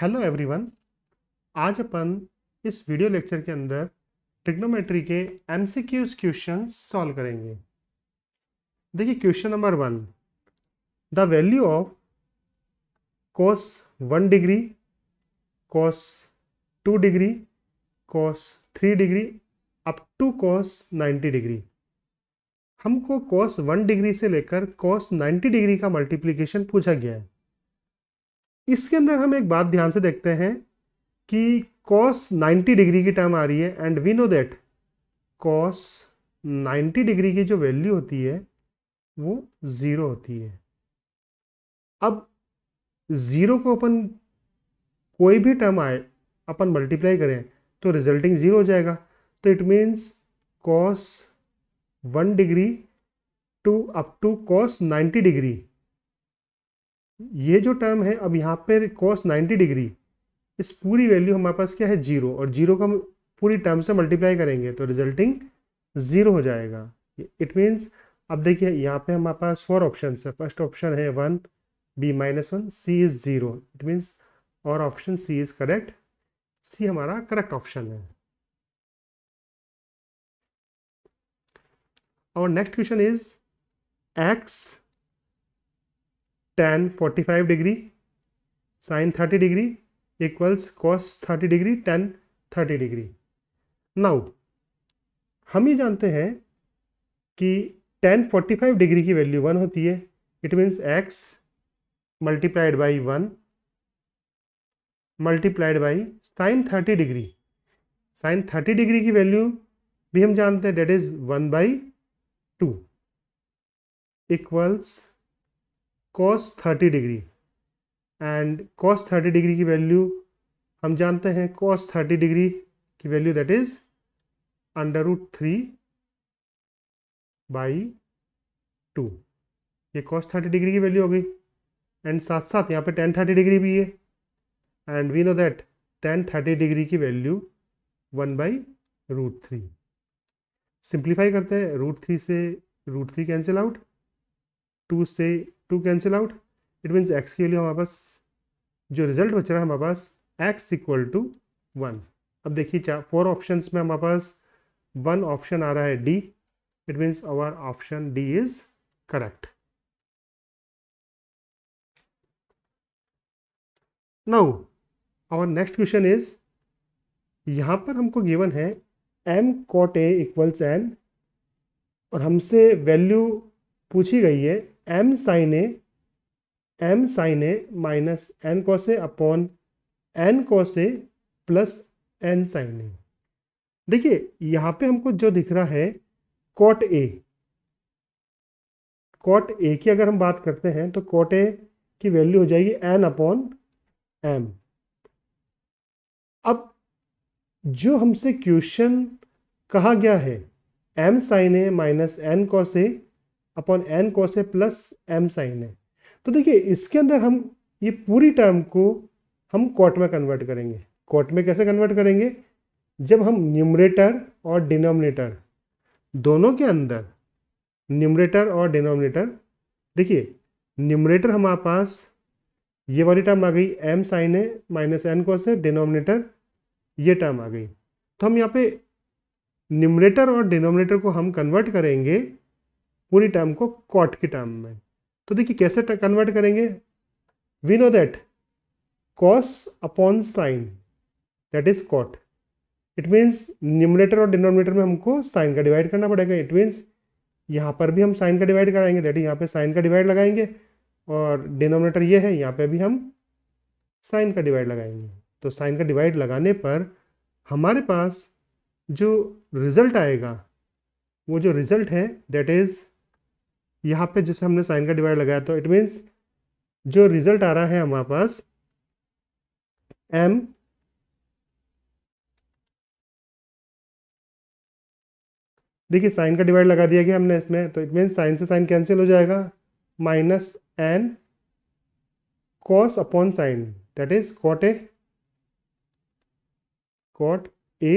Hello everyone आज अपन इस video lecture के अंदर ट्रिग्नोमेट्री के एमसीक्यूज क्वेश्चन सॉल्व करेंगे देखिए question number one the value of cos one degree cos two degree cos three degree up to cos ninety degree हमको cos one degree से लेकर कोस नाइन्टी डिग्री का multiplication पूछा गया है इसके अंदर हम एक बात ध्यान से देखते हैं कि कॉस 90 डिग्री की टर्म आ रही है and we know that cos 90 degree की जो वैल्यू होती है वो ज़ीरो होती है अब ज़ीरो को अपन कोई भी टर्म आए अपन मल्टीप्लाई करें तो रिजल्टिंग ज़ीरो हो जाएगा तो it means cos one degree to up to cos ninety degree ये जो टर्म है अब यहाँ पर कॉस 90 डिग्री इस पूरी वैल्यू हमारे पास क्या है जीरो और जीरो को हम पूरी टर्म से मल्टीप्लाई करेंगे तो रिजल्टिंग ज़ीरो हो जाएगा इट मीन्स अब देखिए यहाँ पे हमारे पास फोर ऑप्शन है फर्स्ट ऑप्शन है one B minus one C is zero it means और option C is correct C हमारा करेक्ट ऑप्शन है और next question is X tan forty five degree sin thirty degree equals cos thirty degree tan thirty degree now हम ये जानते हैं कि tan forty five degree की वैल्यू वन होती है it means X multiplied by one multiplied by sin thirty degree sin thirty degree की value भी हम जानते हैं that is one by two equals cos thirty degree and cos thirty degree की value हम जानते हैं कॉस थर्टी डिग्री की value that is under root three by two ये कॉस थर्टी डिग्री की वैल्यू हो गई एंड साथ साथ यहाँ पे टेन थर्टी डिग्री भी है and we know that tan thirty degree की value one by root three simplify करते हैं रूट थ्री से root three cancel out two से two cancel out it means X के लिए हमारे पास जो रिजल्ट बच रहा है हमारे पास एक्स इक्वल टू वन अब देखिए चार फोर ऑप्शन में हमारे पास वन ऑप्शन आ रहा है D it means our option D is correct now our next question is यहाँ पर हमको गिवन है M cot A equals N और हमसे वैल्यू पूछी गई है M sin A M sin A minus N cos A upon N cos A plus N sin A देखिए यहाँ पे हमको जो दिख रहा है कॉट ए कॉट ए की अगर हम बात करते हैं तो कॉट ए की वैल्यू हो जाएगी एन अपॉन एम अब जो हमसे क्वेश्चन कहा गया है M sin A minus N cos A upon N cos है प्लस एम साइन है तो देखिए इसके अंदर हम ये पूरी टर्म को हम कॉट में कन्वर्ट करेंगे कॉट में कैसे कन्वर्ट करेंगे जब हम न्यूमरेटर और डिनोमिनेटर दोनों के अंदर न्यूमरेटर और डिनोमिनेटर देखिए न्यूमरेटर हमारे पास ये वाली टर्म आ गई एम साइन है माइनस एन कॉस है डिनोमिनेटर ये टर्म आ गई तो हम यहाँ पे न्यूमरेटर और डिनोमिनेटर को हम कन्वर्ट करेंगे पूरी टर्म को कॉट की टर्म में तो देखिए कैसे कन्वर्ट करेंगे we know that cos upon sign that is cot it means numerator और डिनोमिनेटर में हमको साइन का डिवाइड करना पड़ेगा इट मीन्स यहाँ पर भी हम साइन का डिवाइड कराएंगे इज यहाँ पे साइन का डिवाइड लगाएंगे और डिनोमिनेटर ये है यहाँ पे भी हम साइन का डिवाइड लगाएंगे तो साइन का डिवाइड लगाने पर हमारे पास जो रिज़ल्ट आएगा वो जो रिज़ल्ट है दैट इज़ यहाँ पे जैसे हमने साइन का डिवाइड लगाया तो इट मीन्स जो रिजल्ट आ रहा है हमारे पास एम देखिए साइन का डिवाइड लगा दिया गया हमने इसमें तो इट मीन्स साइन से साइन कैंसिल हो जाएगा minus N cos upon sign that is cot A cot A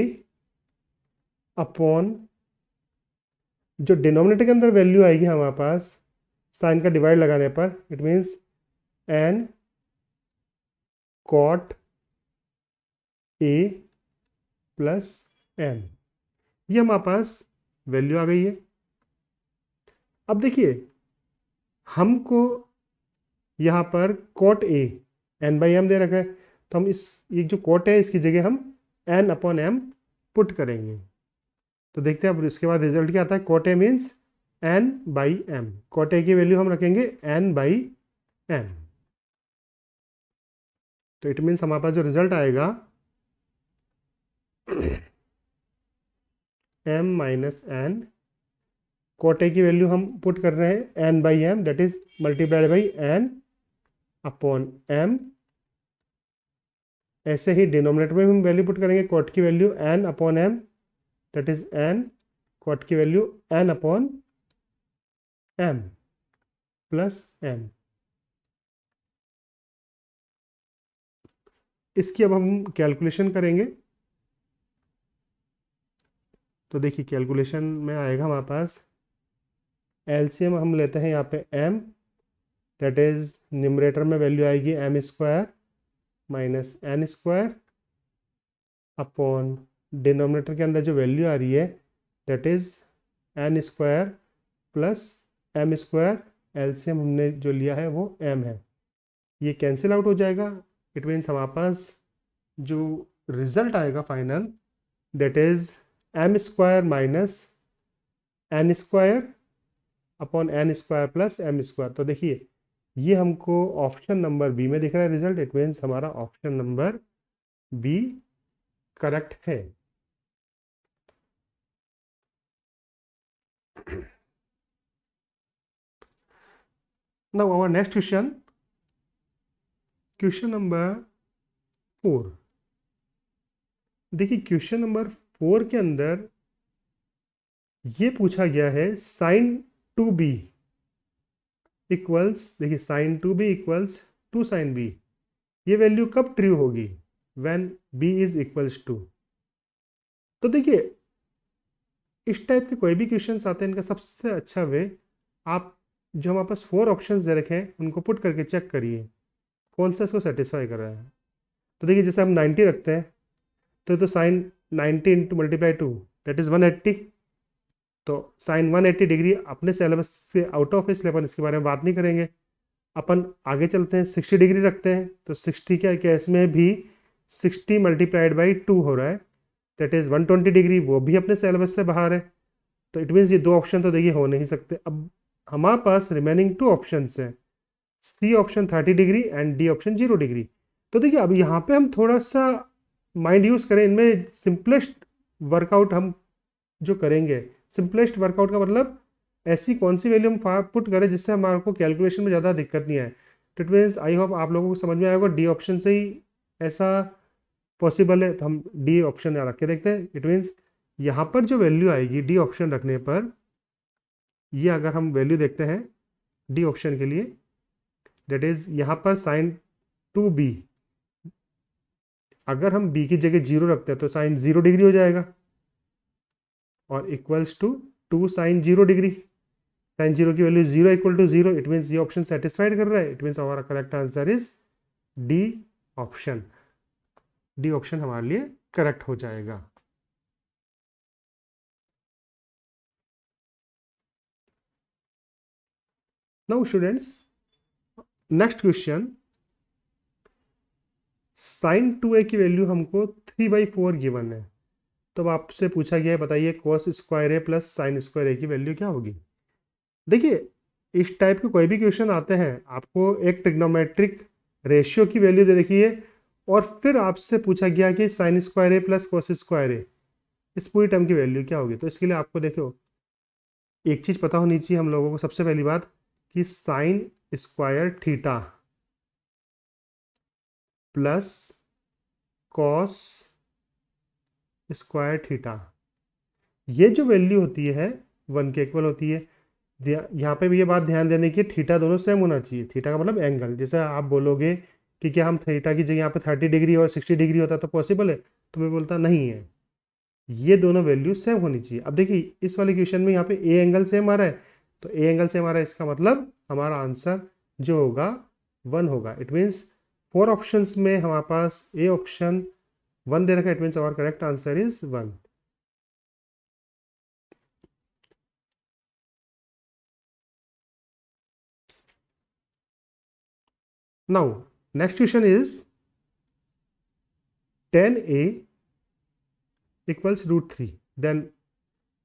upon जो डिनोमिनेटर के अंदर वैल्यू आएगी हमारे पास साइन का डिवाइड लगाने पर it means n cot A plus n ये हमारे पास वैल्यू आ गई है अब देखिए हमको यहाँ पर cot A n by m दे रखा है तो हम इस ये जो कॉट है इसकी जगह हम एन अपॉन एम पुट करेंगे तो देखते हैं अब इसके बाद रिजल्ट क्या आता है कोटे मीन्स एन बाई एम कोटे की वैल्यू हम रखेंगे एन बाई एम तो इट मीन्स हमारे पास जो रिजल्ट आएगा एम माइनस एन कोटे की वैल्यू हम पुट कर रहे हैं n by m that is multiplied by n upon m ऐसे ही डिनोमिनेटर में हम वैल्यू पुट करेंगे कोट की value n upon m that is n quad की वैल्यू n upon m plus m इसकी अब हम कैलकुलेशन करेंगे तो देखिए कैलकुलेशन में आएगा हमारे पास एलसीएम हम लेते हैं यहाँ पे m दैट इज न्यूमरेटर में वैल्यू आएगी m square minus n square upon denominator के अंदर जो वैल्यू आ रही है that is n square plus m square एल्सियम हमने जो लिया है वो एम है ये कैंसिल आउट हो जाएगा इट मीन्स हमारे पास जो रिजल्ट आएगा final that is m square minus n square upon n square plus m square तो देखिए ये हमको ऑप्शन नंबर बी में दिख रहा है रिजल्ट इट मीन्स हमारा ऑप्शन नंबर बी करेक्ट है now our next question question number four देखिए क्वेश्चन नंबर फोर के अंदर ये पूछा गया है साइन टू बी इक्वल्स देखिए sine two B equals to sine B ये वैल्यू कब ट्रू होगी when B is equals to तो देखिए इस टाइप के कोई भी क्वेश्चन आते हैं इनका सबसे अच्छा वे आप जो हमारे पास फोर ऑप्शन दे रखे हैं उनको पुट करके चेक करिए कौन सा इसको सेटिस्फाई कर रहा है तो देखिए जैसे हम नाइन्टी रखते हैं तो तो sine ninety into multiply two that is one eighty तो साइन वन एट्टी डिग्री अपने सिलेबस से आउट ऑफ इसलिए अपन इसके बारे में बात नहीं करेंगे अपन आगे चलते हैं सिक्सटी डिग्री रखते हैं तो सिक्सटी क्या क्या इसमें भी सिक्सटी मल्टीप्लाइड बाई टू हो रहा है दैट इज़ 120 डिग्री वो भी अपने सेलेबस से बाहर है तो इट मीन्स ये दो ऑप्शन तो देखिए हो नहीं सकते अब हमारे पास रिमेनिंग टू ऑप्शन हैं C option thirty degree and D option zero degree तो देखिए अब यहाँ पे हम थोड़ा सा माइंड यूज़ करें इनमें सिंपलेस्ट वर्कआउट हम जो करेंगे सिंपलेस्ट वर्कआउट का मतलब ऐसी कौन सी वैल्यू हम पुट करें जिससे हमारे को कैलकुलेशन में ज़्यादा दिक्कत नहीं आए तो इट मीन्स आई होप आप लोगों को समझ में आएगा डी ऑप्शन से ही ऐसा पॉसिबल है तो हम डी ऑप्शन यहाँ रख के देखते हैं इट मीन्स यहाँ पर जो वैल्यू आएगी डी ऑप्शन रखने पर ये अगर हम वैल्यू देखते हैं डी ऑप्शन के लिए डेट इज़ यहाँ पर साइन टू बी अगर हम बी की जगह जीरो रखते हैं तो साइन जीरो डिग्री हो जाएगा और equals to two sine zero degree sine zero की value zero equal to zero it means ये ऑप्शन सेटिस्फाइड कर रहा है इट मीन्स हमारा correct answer is D option D option हमारे लिए करेक्ट हो जाएगा now students next question sine two A की वैल्यू हमको थ्री बाई फोर गिवन है तो आपसे पूछा गया है बताइए cos square A plus sine square A की वैल्यू क्या होगी देखिए इस टाइप के कोई भी क्वेश्चन आते हैं आपको एक ट्रिग्नोमेट्रिक रेशियो की वैल्यू दे रखी है और फिर आपसे पूछा गया कि sine square A plus cos square A इस पूरी टर्म की वैल्यू क्या होगी तो इसके लिए आपको देखो एक चीज़ पता होनी चाहिए हम लोगों को सबसे पहली बात कि sine square theta plus cos square theta ये जो वैल्यू होती है वन के इक्वल होती है यहाँ पे भी ये बात ध्यान देने की थीटा दोनों सेम होना चाहिए थीटा का मतलब एंगल जैसे आप बोलोगे कि क्या हम थीटा की जगह यहाँ पे थर्टी डिग्री और सिक्सटी डिग्री होता तो पॉसिबल है तो मैं बोलता नहीं है ये दोनों वैल्यू सेम होनी चाहिए अब देखिए इस वाले क्वेश्चन में यहाँ पे ए एंगल सेम आ रहा है तो ए एंगल सेम आ रहा है इसका मतलब हमारा आंसर जो होगा वन होगा इट मीन्स फोर ऑप्शन में हमारे पास ए ऑप्शन वन दे रखा है it means our correct answer is one now next question is tan A equals root three then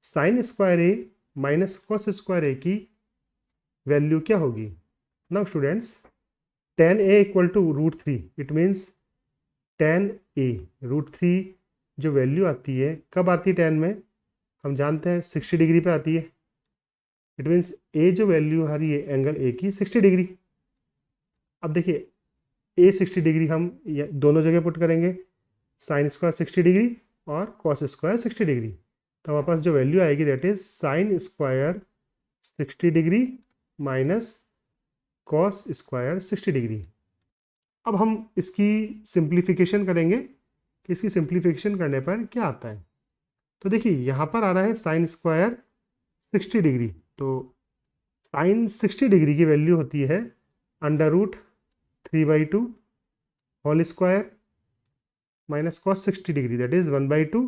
sine square A minus cos square A की value क्या होगी now students tan A equal to root three it means tan A root three जो value आती है कब आती है ten में हम जानते हैं सिक्सटी डिग्री पे आती है इट मीन्स ए जो वैल्यू आ रही है एंगल ए की सिक्सटी डिग्री अब देखिए ए सिक्सटी डिग्री हम दोनों जगह पुट करेंगे साइन स्क्वायर सिक्सटी डिग्री और कॉस स्क्वायर सिक्सटी डिग्री तो हमारे पास जो वैल्यू आएगी that is sine square sixty degree minus cos square sixty degree अब हम इसकी सिंप्लीफिकेशन करेंगे कि इसकी सिंप्लीफिकेशन करने पर क्या आता है तो देखिए यहाँ पर आ रहा है साइन स्क्वायर सिक्सटी डिग्री तो साइन सिक्सटी डिग्री की वैल्यू होती है under root three by two whole square minus cos sixty degree that is one by two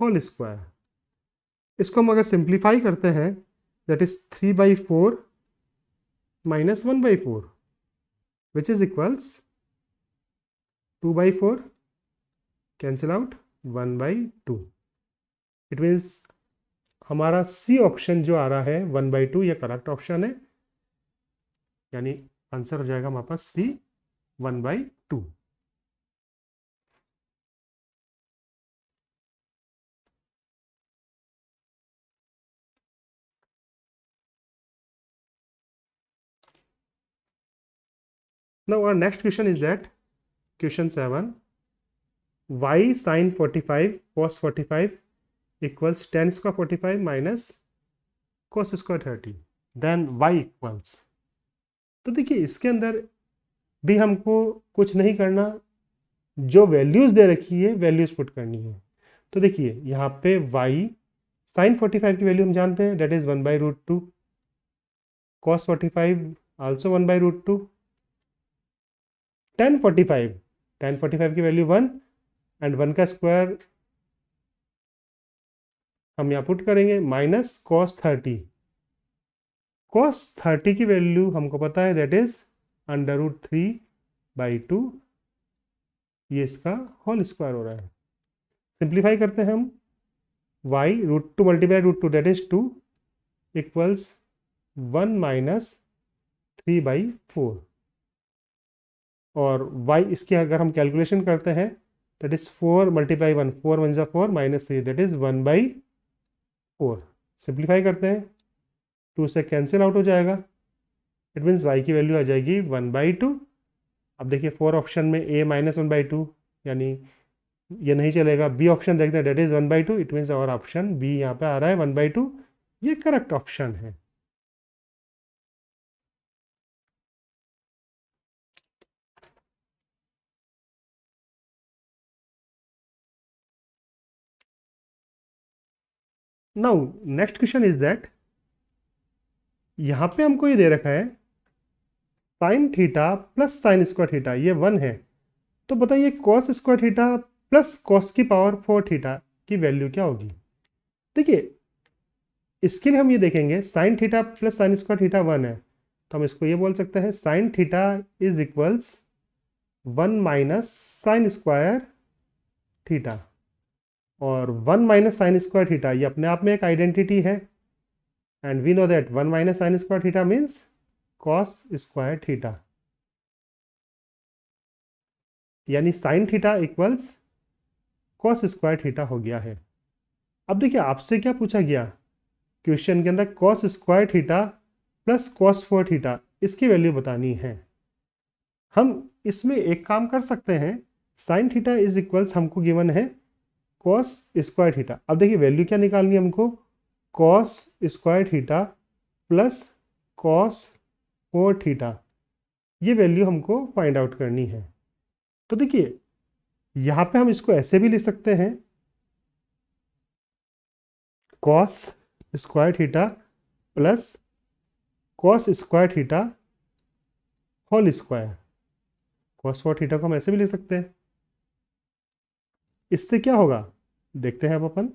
whole square इसको हम अगर सिंप्लीफाई करते हैं that is three by four minus one by four which is equals two by four cancel out one by two it means हमारा C option जो आ रहा है वन बाई टू यह करेक्ट ऑप्शन है यानी आंसर हो जाएगा हमारे पास C one by two now और next question is that question seven Y sine forty five cos forty five equals tan square forty five minus cos square thirty then Y equals तो देखिए इसके अंदर भी हमको कुछ नहीं करना जो वैल्यूज़ दे रखी है वैल्यूज़ पुट करनी है तो देखिए यहाँ पे y साइन 45 की वैल्यू हम जानते हैं that is one by root two cos forty five also one by root two tan forty five tan forty five की वैल्यू वन एंड वन का स्क्वायर हम यहाँ पुट करेंगे minus cos thirty cos thirty की value हमको पता है that is under root three by two ये इसका होल स्क्वायर हो रहा है सिंप्लीफाई करते हैं हम Y root two multiply root two that is two equals one minus three by four और वाई इसकी अगर हम कैलकुलेशन करते हैं that is four multiply one four one जो four minus three that is one by four simplify करते हैं two से कैंसिल आउट हो जाएगा इट मीन्स वाई की वैल्यू आ जाएगी वन बाई टू अब देखिए फोर ऑप्शन में A minus one by two यानी ये नहीं चलेगा बी ऑप्शन देखते हैं that is one by two it means और ऑप्शन बी यहाँ पे आ रहा है वन बाई टू ये करेक्ट ऑप्शन है now next question is that यहां पे हमको ये दे रखा है sine theta plus sine square theta ये वन है तो बताइए cos square theta plus cos की पावर फोर थीटा की वैल्यू क्या होगी देखिए इसके लिए हम ये देखेंगे sine theta plus sine square theta one है तो हम इसको ये बोल सकते हैं sine theta is equals one minus sine square theta और one minus sine square theta ये अपने आप में एक आइडेंटिटी है and we know that 1 minus sine square theta means cos square theta यानी sine theta equals cos square theta हो गया है अब देखिए आपसे क्या पूछा गया क्वेश्चन के अंदर cos square theta plus cos four theta इसकी वैल्यू बतानी है हम इसमें एक काम कर सकते हैं साइन थीटा इज इक्वल्स हमको गिवन है कॉस स्क्वायर थीटा अब देखिए वैल्यू क्या निकालनी है हमको cos square theta plus cos four theta ये वैल्यू हमको फाइंड आउट करनी है तो देखिए यहाँ पे हम इसको ऐसे भी ले सकते हैं cos square theta plus cos square theta whole square cos four theta को हम ऐसे भी ले सकते हैं इससे क्या होगा देखते हैं अब अपन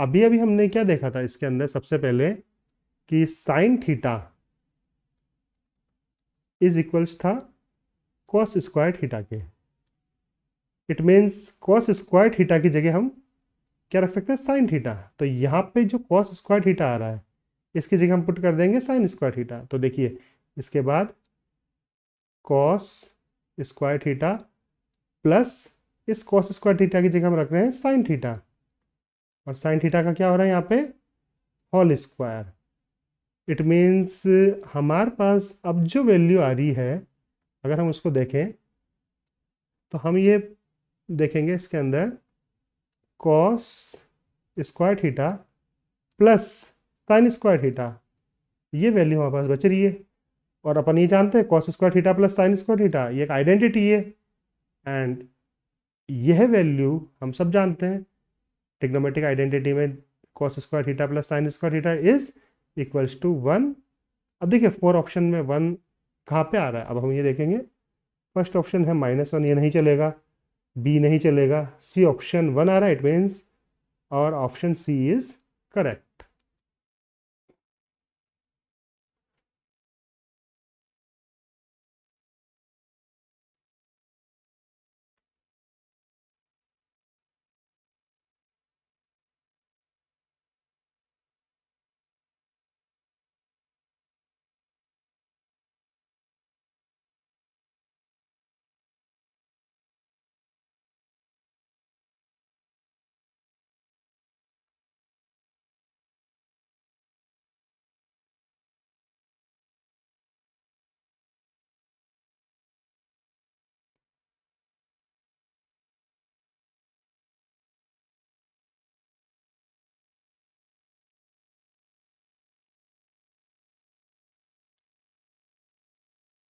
अभी अभी हमने क्या देखा था इसके अंदर सबसे पहले कि साइन थीटा इज इक्वल्स था कॉस स्क्वायर थीटा के it means cos square theta की जगह हम क्या रख सकते हैं साइन थीटा तो यहाँ पे जो कॉस स्क्वायर थीटा आ रहा है इसकी जगह हम पुट कर देंगे साइन स्क्वायर थीटा तो देखिए इसके बाद कॉस स्क्वायर थीटा प्लस इस कॉस स्क्वायर थीटा की जगह हम रख रहे हैं साइन थीटा और साइन थीटा का क्या हो रहा है यहाँ पे होल स्क्वायर इट मीन्स हमारे पास अब जो वैल्यू आ रही है अगर हम उसको देखें तो हम ये देखेंगे इसके अंदर cos square theta plus sine square theta ये वैल्यू हमारे पास बच रही है और अपन ये जानते हैं cos square theta plus sine square theta ये एक आइडेंटिटी है एंड यह वैल्यू हम सब जानते हैं ट्रिग्नोमेट्रिक आइडेंटिटी में cos square theta plus sine square theta is equals to one अब देखिए फोर ऑप्शन में वन कहाँ पे आ रहा है अब हम ये देखेंगे फर्स्ट ऑप्शन है माइनस वन ये नहीं चलेगा बी नहीं चलेगा सी ऑप्शन वन आ रहा है इट मीन्स और option C is correct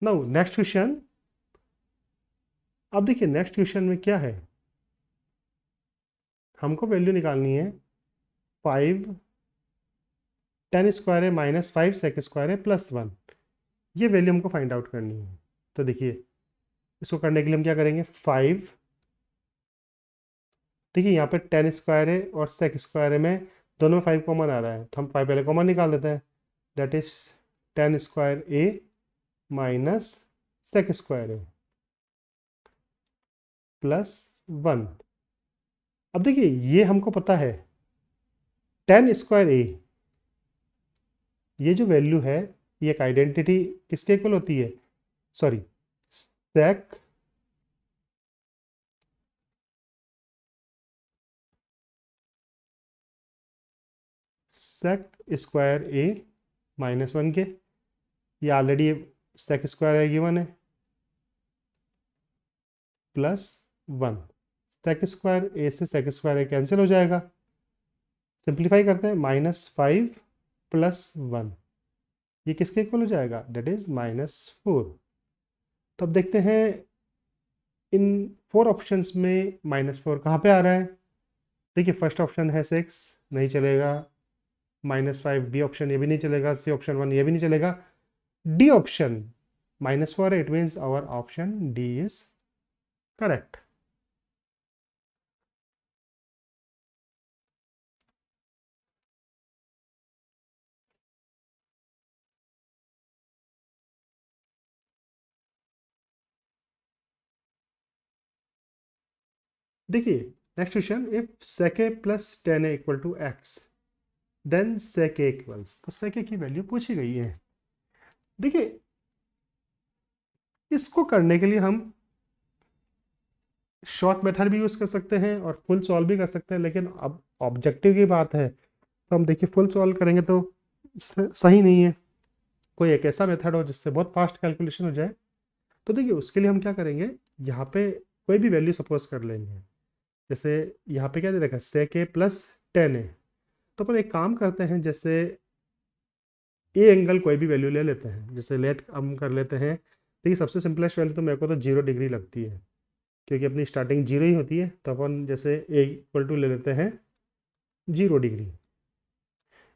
now next question अब देखिए नेक्स्ट क्वेश्चन में क्या है हमको वैल्यू निकालनी है फाइव टेन स्क्वायर है माइनस फाइव सेक स्क्वायर है प्लस वन ये वैल्यू हमको फाइंड आउट करनी है तो देखिए इसको करने के लिए हम क्या करेंगे फाइव देखिए यहाँ पे टेन स्क्वायर है और सेक स्क्वायर है में दोनों में फाइव कॉमन आ रहा है तो हम फाइव पहले कॉमन निकाल देते हैं that is tan square A minus sec square A plus one अब देखिए ये हमको पता है टेन स्क्वायर ए ये जो वैल्यू है ये एक आइडेंटिटी किसके इक्वल होती है sorry sec sec square A minus one के ये ऑलरेडी सेक स्क्वायर आएगी वन है plus one sec square A से सेक स्क्वायर है कैंसिल हो जाएगा सिंप्लीफाई करते हैं माइनस फाइव प्लस वन ये किसके इक्वल हो जाएगा डेट इज़ माइनस फोर तो अब देखते हैं इन फोर ऑप्शन में माइनस फोर कहाँ पर आ रहा है देखिए फर्स्ट ऑप्शन है सिक्स नहीं चलेगा माइनस फाइव बी ऑप्शन ये भी नहीं चलेगा सी ऑप्शन वन ये भी नहीं चलेगा D option minus 4 it means our option D is correct. देखिए next question if sec A plus tan A equal to x then sec A equals तो सेके की वैल्यू पूछी गई है देखिए इसको करने के लिए हम शॉर्ट मेथड भी यूज़ कर सकते हैं और फुल सॉल्व भी कर सकते हैं लेकिन अब ऑब्जेक्टिव की बात है तो हम देखिए फुल सॉल्व करेंगे तो सही नहीं है कोई एक ऐसा मेथड हो जिससे बहुत फास्ट कैलकुलेशन हो जाए तो देखिए उसके लिए हम क्या करेंगे यहाँ पे कोई भी वैल्यू सपोज कर लेंगे जैसे यहाँ पे क्या दे रखा है सेक ए प्लस टेन ए तो अपन एक काम करते हैं जैसे ए एंगल कोई भी वैल्यू ले लेते हैं जैसे लेट हम कर लेते हैं देखिए सबसे सिंपलेस्ट वैल्यू तो मेरे को तो जीरो डिग्री लगती है क्योंकि अपनी स्टार्टिंग जीरो ही होती है तो अपन जैसे ए इक्वल टू ले लेते हैं जीरो डिग्री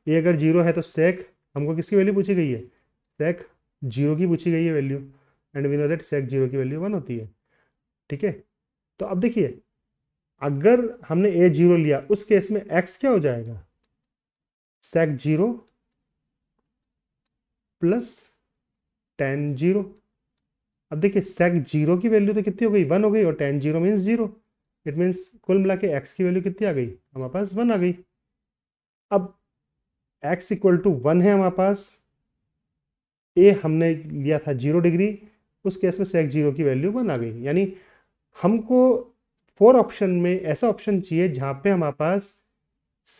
ये अगर जीरो है तो सेक हमको किसकी वैल्यू पूछी गई है सेक जीरो की पूछी गई है value and we know that sec zero की वैल्यू वन होती है ठीक है तो अब देखिए अगर हमने ए जीरो लिया उस केस में एक्स क्या हो जाएगा sec zero plus tan zero अब देखिए सेक जीरो की वैल्यू तो कितनी हो गई वन हो गई और tan zero means zero it means कुल मिला के एक्स की वैल्यू कितनी आ गई हमारे पास वन आ गई अब एक्स इक्वल टू वन है हमारे पास ए हमने लिया था जीरो डिग्री उस केस में सेक जीरो की वैल्यू वन आ गई यानी हमको फोर ऑप्शन में ऐसा ऑप्शन चाहिए जहाँ पे हमारे पास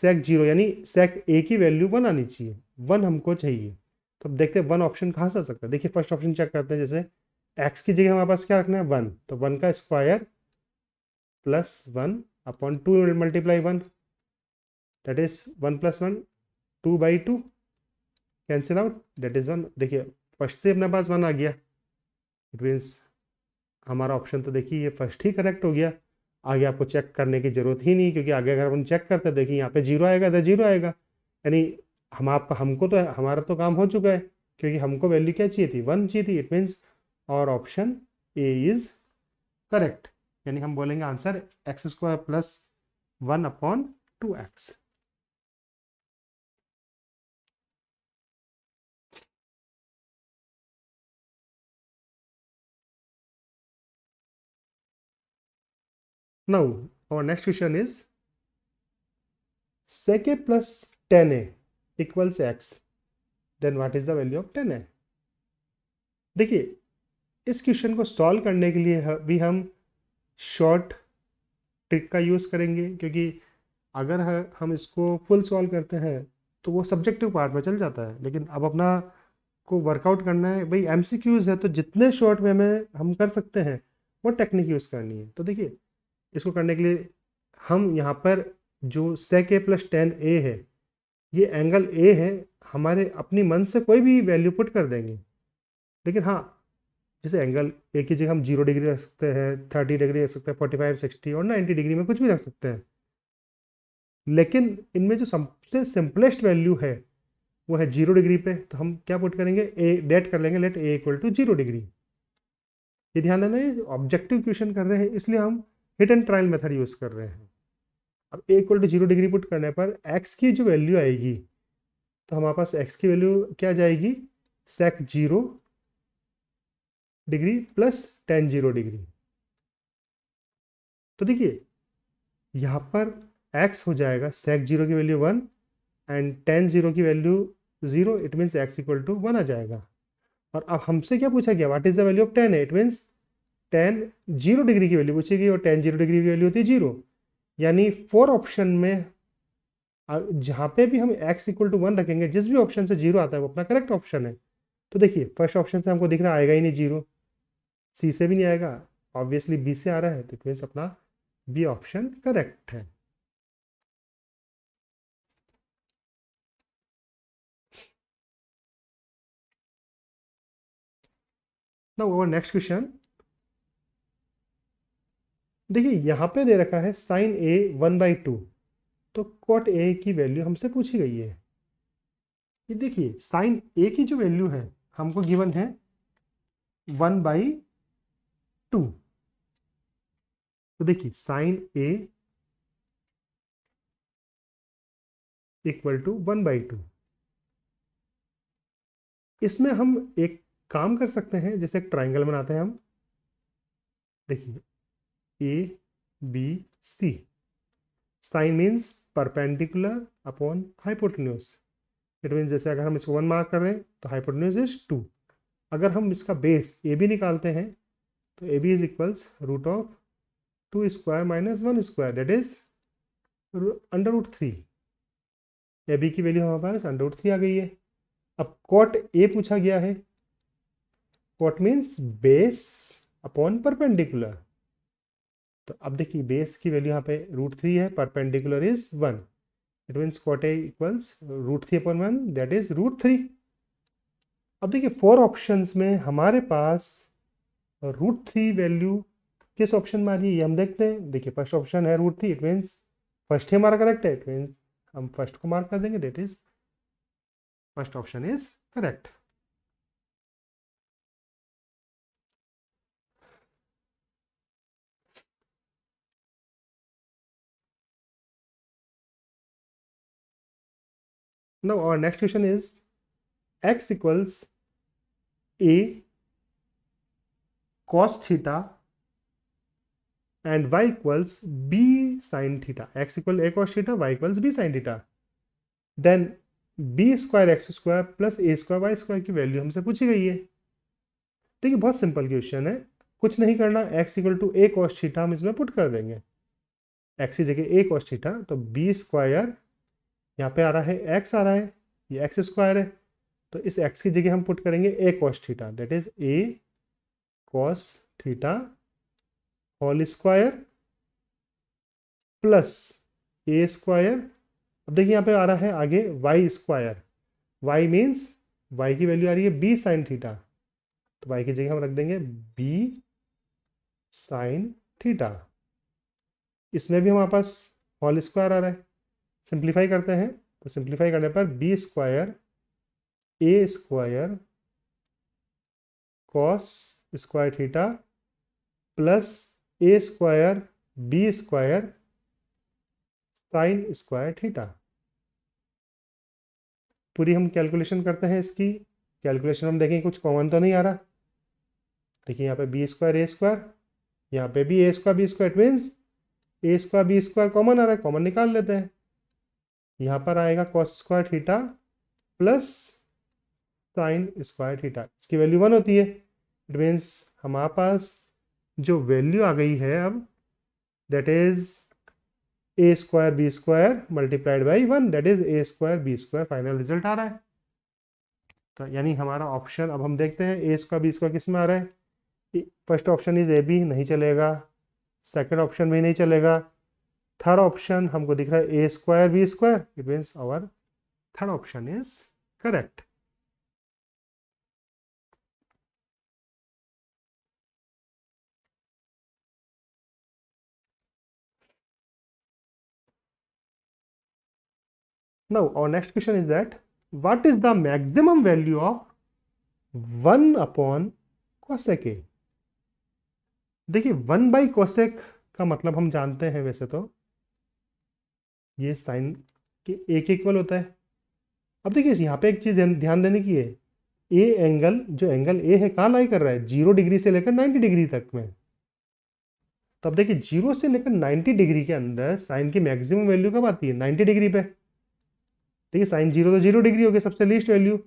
सेक जीरो यानी सेक ए की वैल्यू वन आनी चाहिए वन हमको चाहिए तो अब देखते हैं वन ऑप्शन कहाँ से आ सकता है देखिए फर्स्ट ऑप्शन चेक करते हैं जैसे एक्स की जगह हमारे पास क्या रखना है वन तो वन का square plus one upon two multiply one that is one plus one two by two cancel out that is one देखिए फर्स्ट से अपने पास वन आ गया इट मीन्स हमारा ऑप्शन तो देखिए ये फर्स्ट ही करेक्ट हो गया आगे आपको चेक करने की जरूरत ही नहीं क्योंकि आगे अगर हम चेक करते देखिए यहाँ पे जीरो आएगा तो जीरो आएगा यानी हम आप हमको तो हमारा तो काम हो चुका है क्योंकि हमको वैल्यू क्या चाहिए थी वन चाहिए थी इट मीन्स और ऑप्शन ए इज करेक्ट यानी हम बोलेंगे answer x square plus one upon two x now और next question is sec plus tan A equals x then what is the value of tan है देखिए इस question को solve करने के लिए भी हम शॉर्ट ट्रिक का यूज़ करेंगे क्योंकि अगर हम इसको फुल सॉल्व करते हैं तो वो सब्जेक्टिव पार्ट में चल जाता है लेकिन अब अपना को वर्कआउट करना है भाई एम है तो जितने शॉर्ट वे में हम कर सकते हैं वो टेक्निक यूज़ करनी है तो देखिए इसको करने के लिए हम यहाँ पर जो सेक ए प्लस टेन ए है ये एंगल ए है हमारे अपनी मन से कोई भी वैल्यू पुट कर देंगे लेकिन हाँ जैसे एंगल ए की जगह हम जीरो डिग्री रख सकते हैं थर्टी डिग्री रख सकते हैं फोर्टी फाइव सिक्सटी और नाइन्टी डिग्री में कुछ भी रख सकते हैं लेकिन इनमें जो सबसे सिंपलेस्ट वैल्यू है वो है जीरो डिग्री पे तो हम क्या पुट करेंगे ए डेट कर लेंगे let A equal to zero degree ये ध्यान देना ये ऑब्जेक्टिव क्वेश्चन कर रहे हैं इसलिए हम hit and trial method use कर रहे हैं अब A equal to zero degree put करने पर एक्स की जो वैल्यू आएगी तो हमारे पास एक्स की वैल्यू क्या जाएगी sec zero degree plus tan zero degree तो देखिए यहाँ पर एक्स हो जाएगा सेक जीरो की value one and tan zero की value zero it means x equal to one आ जाएगा और अब हमसे क्या पूछा गया what is the value of tan है it means tan zero degree की वैल्यू पूछी गई और टेन जीरो डिग्री की वैल्यू होती है जीरो यानी फोर ऑप्शन में जहां पे भी हम x इक्वल टू वन रखेंगे जिस भी ऑप्शन से जीरो आता है वो अपना करेक्ट ऑप्शन है तो देखिए फर्स्ट ऑप्शन से हमको दिख रहा आएगा ही नहीं जीरो सी से भी नहीं आएगा ऑब्वियसली बी से आ रहा है तो मीन्स अपना बी ऑप्शन करेक्ट है नेक्स्ट क्वेश्चन देखिए यहाँ पे दे रखा है sine A one by two तो कॉट ए की वैल्यू हमसे पूछी गई है ये देखिए साइन ए की जो वैल्यू है हमको गिवन है वन बाई टू तो देखिए sine A equal to one by two इसमें हम एक काम कर सकते हैं जैसे एक ट्राइंगल बनाते हैं हम देखिए A B C sine means perpendicular upon hypotenuse it means जैसे अगर हम इसको वन मार्क कर रहे हैं तो हाइपोटेन्यूज इज टू अगर हम इसका बेस ए बी निकालते हैं तो A B is equals root of two square minus one square that is under root three A B की वैल्यू हमारे पास अंडर रूट थ्री आ गई है अब कॉट ए पूछा गया है cot means base upon perpendicular तो अब देखिए बेस की वैल्यू यहाँ पे रूट थ्री है perpendicular is one it means cot equals root three upon one that is root three अब देखिए फोर ऑप्शंस में हमारे पास रूट थ्री वैल्यू किस ऑप्शन में आ रही है ये हम देखते हैं देखिए फर्स्ट ऑप्शन है root three it means first ही हमारा करेक्ट है इट मीन्स हम फर्स्ट को मार्क कर देंगे that is first option is correct now our next question is x equals a cos theta and y equals b sine theta x equals a cos theta y equals b sine theta then b square x square plus A square y square की value हमसे पूछी गई है देखिए बहुत simple question है कुछ नहीं करना x equal to A cos theta हम इसमें पुट कर देंगे x की जगह ए कॉस थीटा तो बी स्क्वायर यहाँ पे आ रहा है एक्स आ रहा है ये एक्स स्क्वायर है तो इस एक्स की जगह हम पुट करेंगे A cos theta that is A cos theta whole square plus A square अब देखिए यहाँ पे आ रहा है आगे y square y means Y की वैल्यू आ रही है बी साइन थीटा तो वाई की जगह हम रख देंगे बी साइन थीटा इसमें भी हमारे पास होल स्क्वायर आ रहा है सिंप्लीफाई करते हैं तो सिंप्लीफाई करने पर B square A square cos square theta plus A square B square sine square theta पूरी हम कैलकुलेशन करते हैं इसकी कैलकुलेशन हम देखेंगे कुछ कॉमन तो नहीं आ रहा देखिए यहाँ पे बी स्क्वायर ए स्क्वायर यहाँ पे भी A square B square it means A square B square common आ रहा है कॉमन निकाल लेते हैं यहाँ पर आएगा cos square theta plus sine square theta इसकी वैल्यू वन होती है इट मीन्स हमारे पास जो वैल्यू आ गई है अब that is A square B square multiplied by one that is A square B square final result आ रहा है तो यानी हमारा ऑप्शन अब हम देखते हैं ए स्क्वायर बी स्क्वायर किस में आ रहा है first option is A B नहीं चलेगा सेकेंड ऑप्शन भी नहीं चलेगा थर्ड ऑप्शन हमको दिख रहा है A square B square it mean our third option is correct Now our next question is that what is the maximum value of 1 upon cosec A? देखिए 1 बाई कोसेक का मतलब हम जानते हैं वैसे तो ये साइन के एक इक्वल होता है अब देखिए यहाँ पे एक चीज़ ध्यान देने की है ए एंगल जो एंगल ए है कहाँ लाई कर रहा है जीरो डिग्री से लेकर नाइन्टी डिग्री तक में तो अब देखिए जीरो से लेकर नाइन्टी डिग्री के अंदर साइन की मैक्सिमम वैल्यू कब आती है नाइन्टी डिग्री पे देखिए साइन जीरो तो जीरो डिग्री हो गया सबसे लीस्ट वैल्यू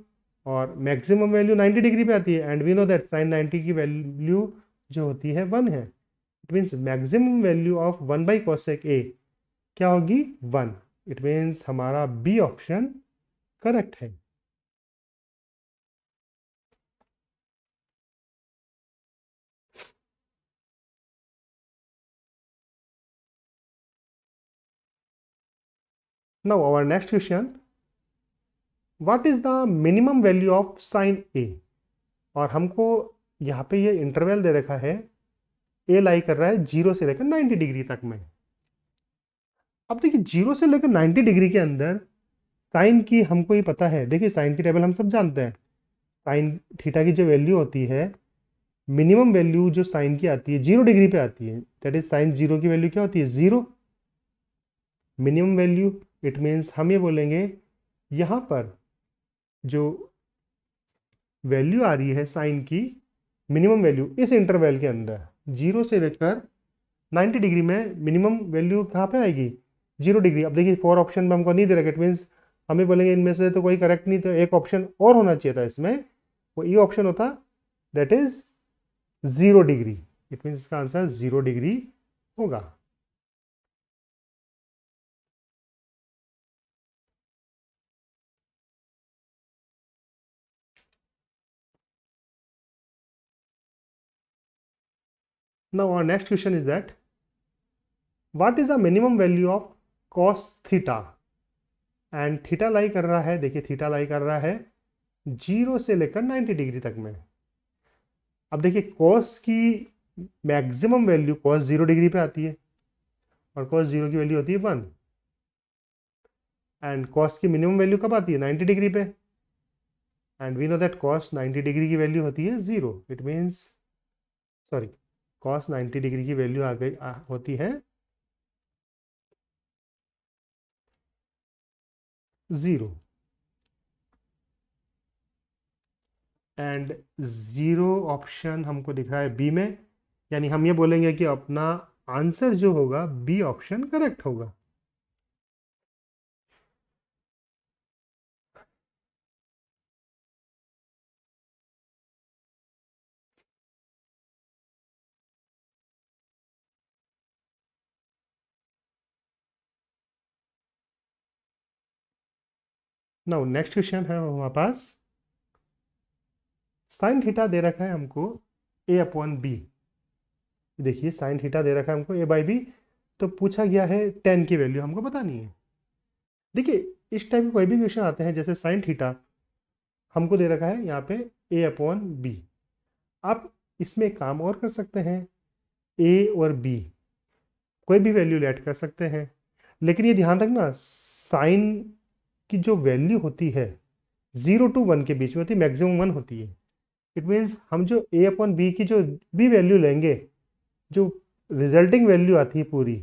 और मैक्सिमम वैल्यू नाइन्टी डिग्री पे आती है and we know that sine ninety की वैल्यू जो होती है वन है it means maximum value of one by cosec A क्या होगी वन इट मीन्स हमारा बी ऑप्शन करेक्ट है now our next question what is the minimum value of sine A और हमको यहाँ पे ये इंटरवल दे रखा है ए लाई कर रहा है जीरो से लेकर नाइन्टी डिग्री तक में अब देखिए जीरो से लेकर नाइन्टी डिग्री के अंदर साइन की हमको ये पता है देखिए साइन की टेबल हम सब जानते हैं साइन थीटा की जो वैल्यू होती है मिनिमम वैल्यू जो साइन की आती है जीरो डिग्री पे आती है दैट इज साइन जीरो की वैल्यू क्या होती है zero minimum value it means हम ये बोलेंगे यहाँ पर जो वैल्यू आ रही है साइन की मिनिमम वैल्यू इस इंटरवल के अंदर जीरो से लेकर नाइन्टी डिग्री में मिनिमम वैल्यू कहाँ पे आएगी जीरो डिग्री अब देखिए फोर ऑप्शन में हमको नहीं दे रहा इट मीन्स हमें बोलेंगे इनमें से तो कोई करेक्ट नहीं तो एक ऑप्शन और होना चाहिए था इसमें वो ये e ऑप्शन होता that is zero degree it means इसका आंसर ज़ीरो डिग्री होगा Now question is that is is what minimum value of cos theta and theta lie कर रहा है देखिए थीटा लाई कर रहा है जीरो से लेकर नाइन्टी डिग्री तक में अब देखिए कॉस की maximum value cos zero degree पे आती है और कॉस जीरो की वैल्यू होती है वन एंड कॉस की मिनिमम वैल्यू कब आती है नाइन्टी डिग्री पे and we know that cos ninety degree की वैल्यू होती है zero it means sorry cos ninety degree की वैल्यू आ गई होती है जीरो एंड ज़ीरो ऑप्शन हमको दिख रहा है बी में यानी हम ये बोलेंगे कि अपना आंसर जो होगा बी ऑप्शन करेक्ट होगा नाउ नेक्स्ट क्वेश्चन है हमारे पास साइन थीटा दे रखा है हमको ए अपॉन बी देखिए साइन थीटा दे रखा है हमको ए बाई बी तो पूछा गया है टेन की वैल्यू हमको बतानी है देखिए इस टाइप के कोई भी क्वेश्चन आते हैं जैसे साइन थीटा हमको दे रखा है यहाँ पे ए अपॉन बी आप इसमें काम और कर सकते हैं ए और बी कोई भी वैल्यू लेट कर सकते हैं लेकिन ये ध्यान रखना साइन की जो वैल्यू होती है ज़ीरो टू वन के बीच में होती है मैक्सिमम वन होती है इट मीन्स हम जो ए अपॉन बी की जो बी वैल्यू लेंगे जो रिजल्टिंग वैल्यू आती है पूरी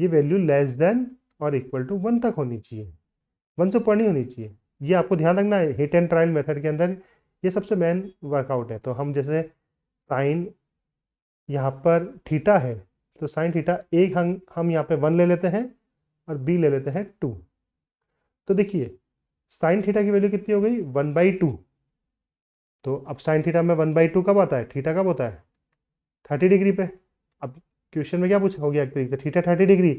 ये वैल्यू लेस देन और इक्वल टू वन तक होनी चाहिए वन से ऊपर नहीं होनी चाहिए ये आपको ध्यान रखना है हिट एंड ट्रायल मेथड के अंदर ये सबसे मेन वर्कआउट है तो हम जैसे साइन यहाँ पर थीटा है तो साइन थीटा एक हम हम यहाँ पे वन ले लेते हैं और बी ले लेते हैं टू तो देखिए साइन थीटा की वैल्यू कितनी हो गई वन बाई टू तो अब साइन थीटा में वन बाई टू कब आता है थीटा कब होता है थर्टी डिग्री पे अब क्वेश्चन में क्या पूछा हो गया एक तरीके से थीटा थर्टी डिग्री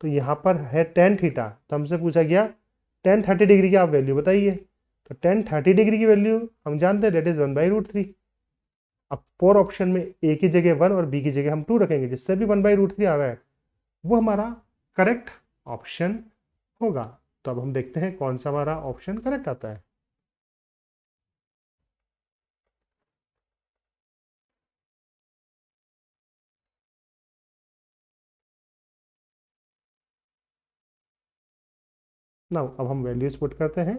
तो यहाँ पर है टेन थीटा तो हमसे पूछा गया टेन थर्टी डिग्री की आप वैल्यू बताइए तो टेन थर्टी डिग्री की वैल्यू हम जानते हैं that is one by root three अब फोर ऑप्शन में ए की जगह वन और बी की जगह हम टू रखेंगे जिससे भी वन बाई रूट थ्री आ रहा है वो हमारा करेक्ट ऑप्शन होगा तो अब हम देखते हैं कौन सा हमारा ऑप्शन करेक्ट आता है नाउ अब हम वैल्यूज पुट करते हैं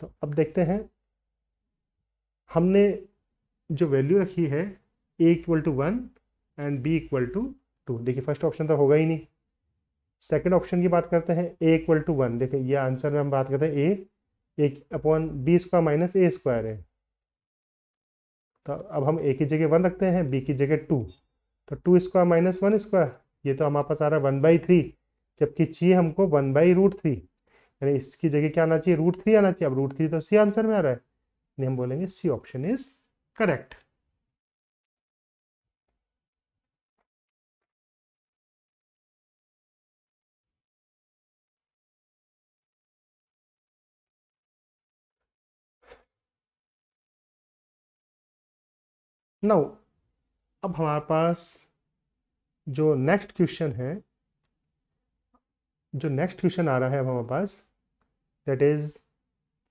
तो अब देखते हैं हमने जो वैल्यू रखी है A equal to one and B equal to two देखिए फर्स्ट ऑप्शन तो होगा ही नहीं सेकेंड ऑप्शन की बात करते हैं ए इक्वल टू वन देखिए ये आंसर में हम बात करते हैं ए एक upon B square minus A square है तो अब हम ए की जगह वन रखते हैं बी की जगह टू तो two square minus one square ये तो हमारे पास आ रहा है वन बाई थ्री जबकि चाहिए हमको वन बाई रूट थ्री यानी इसकी जगह क्या आना चाहिए रूट थ्री आना चाहिए अब रूट थ्री तो सी आंसर में आ रहा है नहीं हम बोलेंगे C option is correct now अब हमारे पास जो नेक्स्ट क्वेश्चन है जो नेक्स्ट क्वेश्चन आ रहा है हमारे पास that is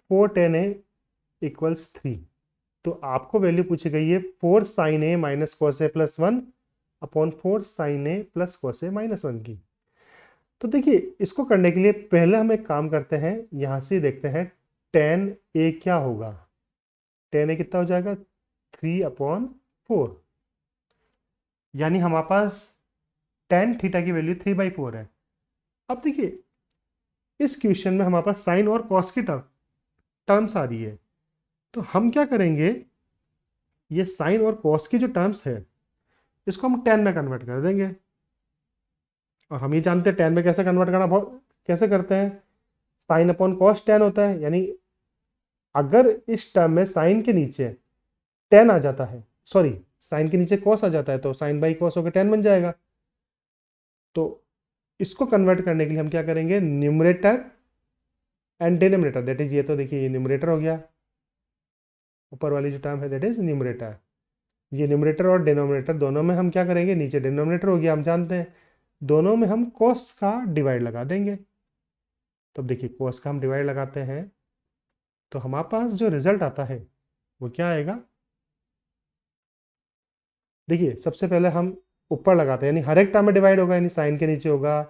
four tan A equals three तो आपको वैल्यू पूछी गई है four sine A minus cos A plus one upon four sine A plus cos A minus one की तो देखिए इसको करने के लिए पहले हम एक काम करते हैं यहाँ से देखते हैं टेन ए क्या होगा टेन ए कितना हो जाएगा थ्री अपॉन फोर यानी हमारे पास टेन थीटा की वैल्यू थ्री बाई फोर है अब देखिए इस क्वेश्चन में हमारे पास साइन और कॉस की टर्म टर्म्स आ रही है तो हम क्या करेंगे ये साइन और कॉस की जो टर्म्स है इसको हम टेन में कन्वर्ट कर देंगे और हम ये जानते हैं टेन में कैसे कन्वर्ट करना बहुत कैसे करते हैं साइन अपॉन कॉस टेन होता है यानी अगर इस टर्म में साइन के नीचे टेन आ जाता है सॉरी साइन के नीचे कॉस आ जाता है तो साइन बाई कॉस होकर टेन बन जाएगा तो इसको कन्वर्ट करने के लिए हम क्या करेंगे numerator and denominator that is ये तो देखिए ये न्यूमरेटर हो गया ऊपर वाली जो टर्म है दैट इज न्यूमरेटर ये न्यूमरेटर और डिनोमिनेटर दोनों में हम क्या करेंगे नीचे डिनोमिनेटर हो गया हम जानते हैं दोनों में हम कॉस का डिवाइड लगा देंगे तो देखिए कॉस का हम डिवाइड लगाते हैं तो हमारे पास जो रिजल्ट आता है वो क्या आएगा देखिए सबसे पहले हम ऊपर लगाते हैं यानी हर एक टर्म में डिवाइड होगा यानी साइन के नीचे होगा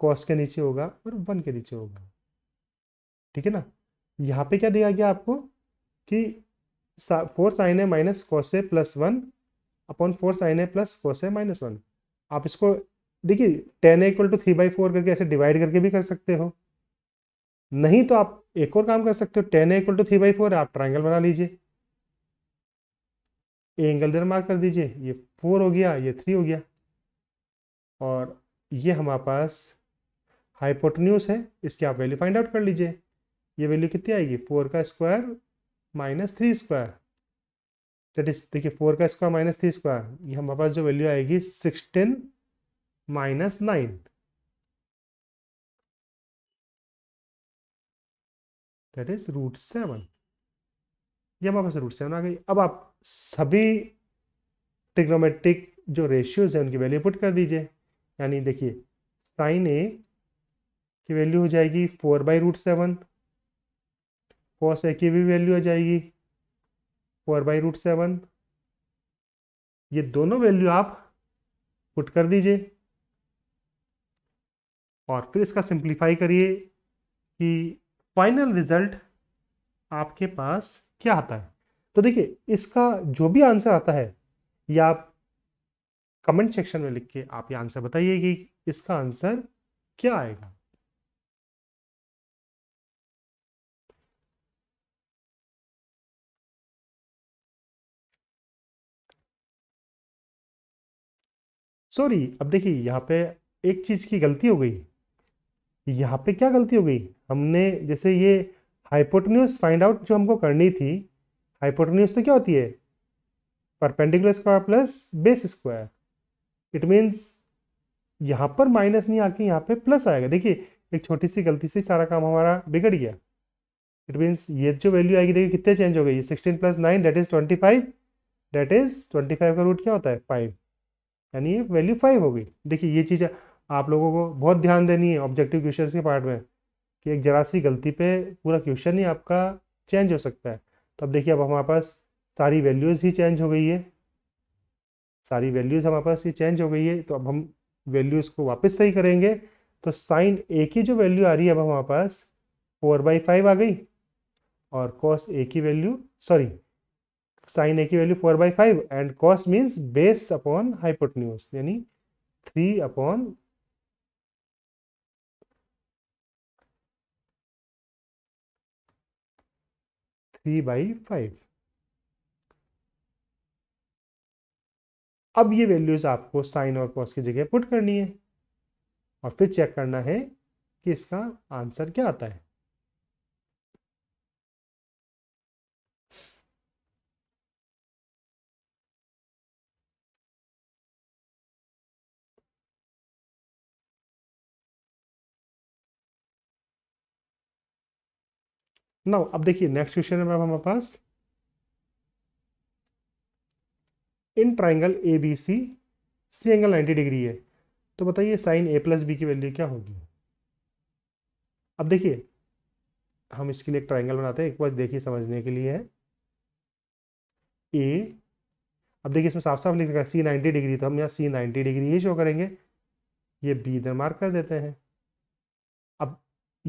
कॉस के नीचे होगा और वन के नीचे होगा ठीक है ना यहाँ पे क्या दिया गया आपको कि four sine A minus cos A plus one upon four sine A plus cos A minus one आप इसको देखिए tan equal to three by four करके ऐसे डिवाइड करके भी कर सकते हो नहीं तो आप एक और काम कर सकते हो tan equal to three by four आप ट्राइंगल बना लीजिए ए एंगल इधर मार्क कर दीजिए ये फोर हो गया ये थ्री हो गया और ये हमारे पास हाइपोटन्यूस है इसकी आप वैल्यू फाइंड आउट कर लीजिए ये वैल्यू कितनी आएगी फोर का square minus three square that is देखिए फोर का स्क्वायर माइनस थ्री स्क्वायर ये हमारे पास जो वैल्यू आएगी sixteen minus nine that is root seven ये हमारे पास रूट सेवन आ गई अब आप सभी ट्रिग्नोमेट्रिक जो रेशियोज हैं उनकी वैल्यू पुट कर दीजिए यानी देखिए साइन ए की वैल्यू हो जाएगी four by root seven cos A की भी वैल्यू हो जाएगी फोर बाई रूट सेवन ये दोनों वैल्यू आप पुट कर दीजिए और फिर इसका सिंप्लीफाई करिए कि फाइनल रिजल्ट आपके पास क्या आता है तो देखिए इसका जो भी आंसर आता है या आप कमेंट सेक्शन में लिख के आप ये आंसर बताइए कि इसका आंसर क्या आएगा सॉरी अब देखिए यहां पे एक चीज़ की गलती हो गई यहां पे क्या गलती हो गई हमने जैसे ये हाइपोटन्यूस फाइंड आउट जो हमको करनी थी हाइपोटन्यूज तो क्या होती है perpendicular square plus base square it means यहाँ पर माइनस नहीं आके यहाँ पे प्लस आएगा देखिए एक छोटी सी गलती से सारा काम हमारा बिगड़ गया इट मीन्स ये जो वैल्यू आएगी देखिए कितने चेंज हो गई sixteen plus nine that is twenty five that is twenty five का रूट क्या होता है फाइव यानी ये वैल्यू फाइव हो गई देखिए ये चीज़ आप लोगों को बहुत ध्यान देनी है ऑब्जेक्टिव क्वेश्चन के पार्ट में कि एक जरा सी गलती पे पूरा क्वेश्चन ही आपका चेंज हो सकता है तो अब देखिए अब हमारे पास सारी वैल्यूज़ ही चेंज हो गई है सारी वैल्यूज़ हमारे पास ये चेंज हो गई है तो अब हम वैल्यूज़ को वापस सही करेंगे तो साइन ए की जो वैल्यू आ रही है अब हमारे पास फोर बाई फाइव आ गई और कॉस ए की वैल्यू सॉरी साइन ए की value four by five and cos means base upon hypotenuse यानी three upon three by five अब ये वैल्यूज आपको साइन और कॉस की जगह पुट करनी है और फिर चेक करना है कि इसका आंसर क्या आता है नाउ अब देखिए नेक्स्ट क्वेश्चन है मैम हमारे पास in triangle A B C C angle 90 degree है तो बताइए साइन ए प्लस बी की वैल्यू क्या होगी अब देखिए हम इसके लिए एक ट्राइंगल बनाते हैं एक बार देखिए समझने के लिए है ए अब देखिए इसमें साफ साफ लिख रखा है सी नाइन्टी डिग्री तो हम यहाँ सी नाइन्टी डिग्री ही शो करेंगे ये बी इधर मार्क कर देते हैं अब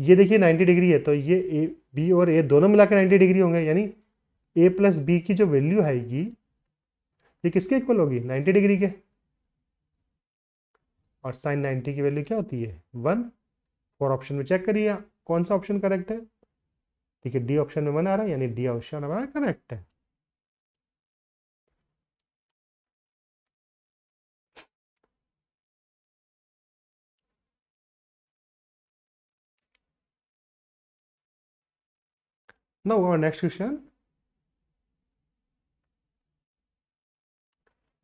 ये देखिए नाइन्टी डिग्री है तो ये ए बी और ए दोनों मिलाकर नाइन्टी डिग्री होंगे यानी ए प्लस बी की जो वैल्यू आएगी ये किसके इक्वल होगी नाइन्टी डिग्री के और साइन नाइन्टी की वैल्यू क्या होती है वन फोर ऑप्शन में चेक करिए कौन सा ऑप्शन करेक्ट है ठीक है डी ऑप्शन में वन आ रहा है यानी डी ऑप्शन हमारा करेक्ट है now our नेक्स्ट क्वेश्चन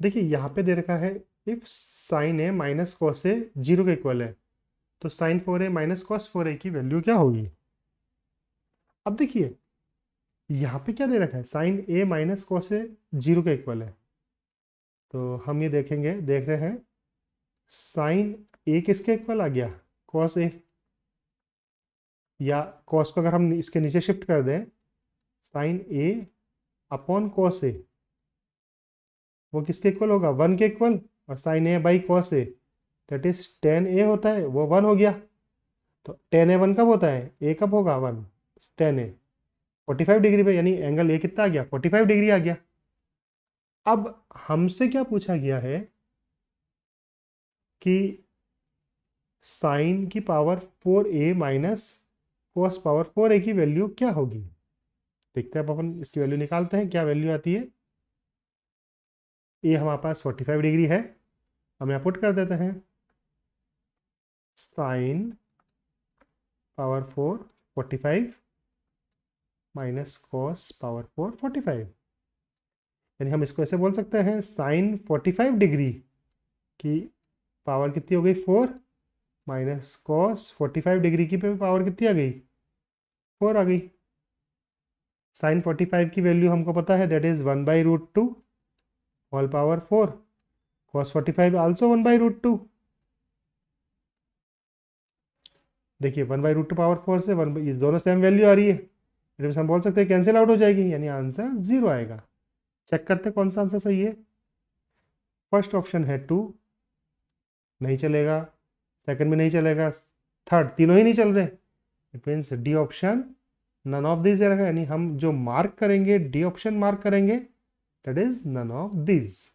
देखिए यहाँ पे दे रखा है if sine A minus cos A zero के इक्वल है तो sine four A minus cos four A की वैल्यू क्या होगी अब देखिए यहाँ पे क्या दे रखा है sine A minus cos A zero के इक्वल है तो हम ये देखेंगे देख रहे हैं साइन ए किसके इक्वल आ गया कॉस ए या कॉस को अगर हम इसके नीचे शिफ्ट कर दें sine A upon cos A वो किसके इक्वल होगा वन के इक्वल और sine A by cos A that is tan A होता है वो वन हो गया तो टेन ए वन कब होता है ए कब होगा one tan A forty five degree पे यानी एंगल ए कितना आ गया फोर्टी फाइव डिग्री आ गया अब हमसे क्या पूछा गया है कि साइन की power four A minus cos power four A की वैल्यू क्या होगी देखते हैं अपन इसकी वैल्यू निकालते हैं क्या वैल्यू आती है ये हमारे पास फोर्टी फाइव डिग्री है हम यहाँ पुट कर देते हैं sine power four forty five minus cos power four forty five यानी हम इसको ऐसे बोल सकते हैं साइन फोर्टी फाइव डिग्री की पावर कितनी हो गई four minus cos forty five degree की पे पावर कितनी आ गई फोर आ गई साइन फोर्टी फाइव की वैल्यू हमको पता है that is one by root two all power four cos forty five also one by root to देखिए one by root two power four से वन ये दोनों सेम वैल्यू आ रही है तो हम बोल सकते हैं कैंसिल आउट हो जाएगी यानी आंसर जीरो आएगा चेक करते कौन सा आंसर सही है फर्स्ट ऑप्शन है टू नहीं चलेगा सेकंड में नहीं चलेगा थर्ड तीनों ही नहीं चल रहे it means D option none of this रहेगा यानी हम जो मार्क करेंगे डी ऑप्शन मार्क करेंगे that is none of this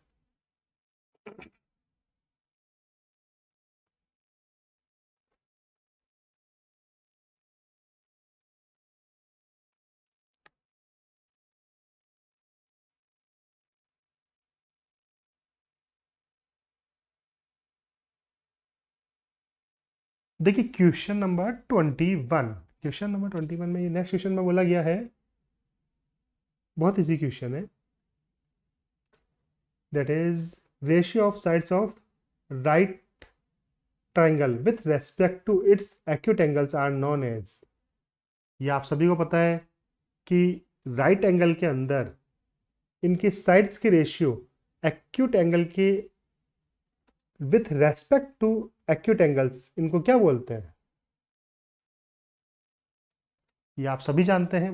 देखिए question number twenty one question number twenty one में ये नेक्स्ट क्वेश्चन में बोला गया है बहुत इजी क्वेश्चन है that is ratio of sides of right triangle with respect to its acute angles are known as ये आप सभी को पता है कि राइट right एंगल के अंदर इनके साइड्स के रेशियो एक्यूट एंगल के with respect to acute angles इनको क्या बोलते हैं ये आप सभी जानते हैं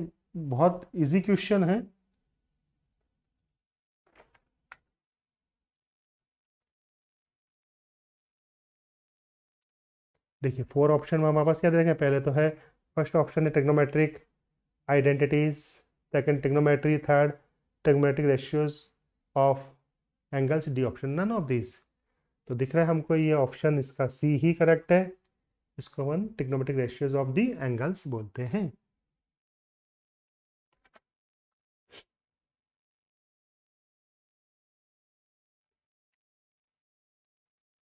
बहुत इजी क्वेश्चन है देखिए फोर ऑप्शन में हमारे पास क्या देखें पहले तो है फर्स्ट ऑप्शन है trigonometric identities second trigonometry third trigonometric ratios of angles D option none of this तो दिख रहा है हमको ये ऑप्शन इसका सी ही करेक्ट है इसको हम trigonometric ratios of the angles बोलते हैं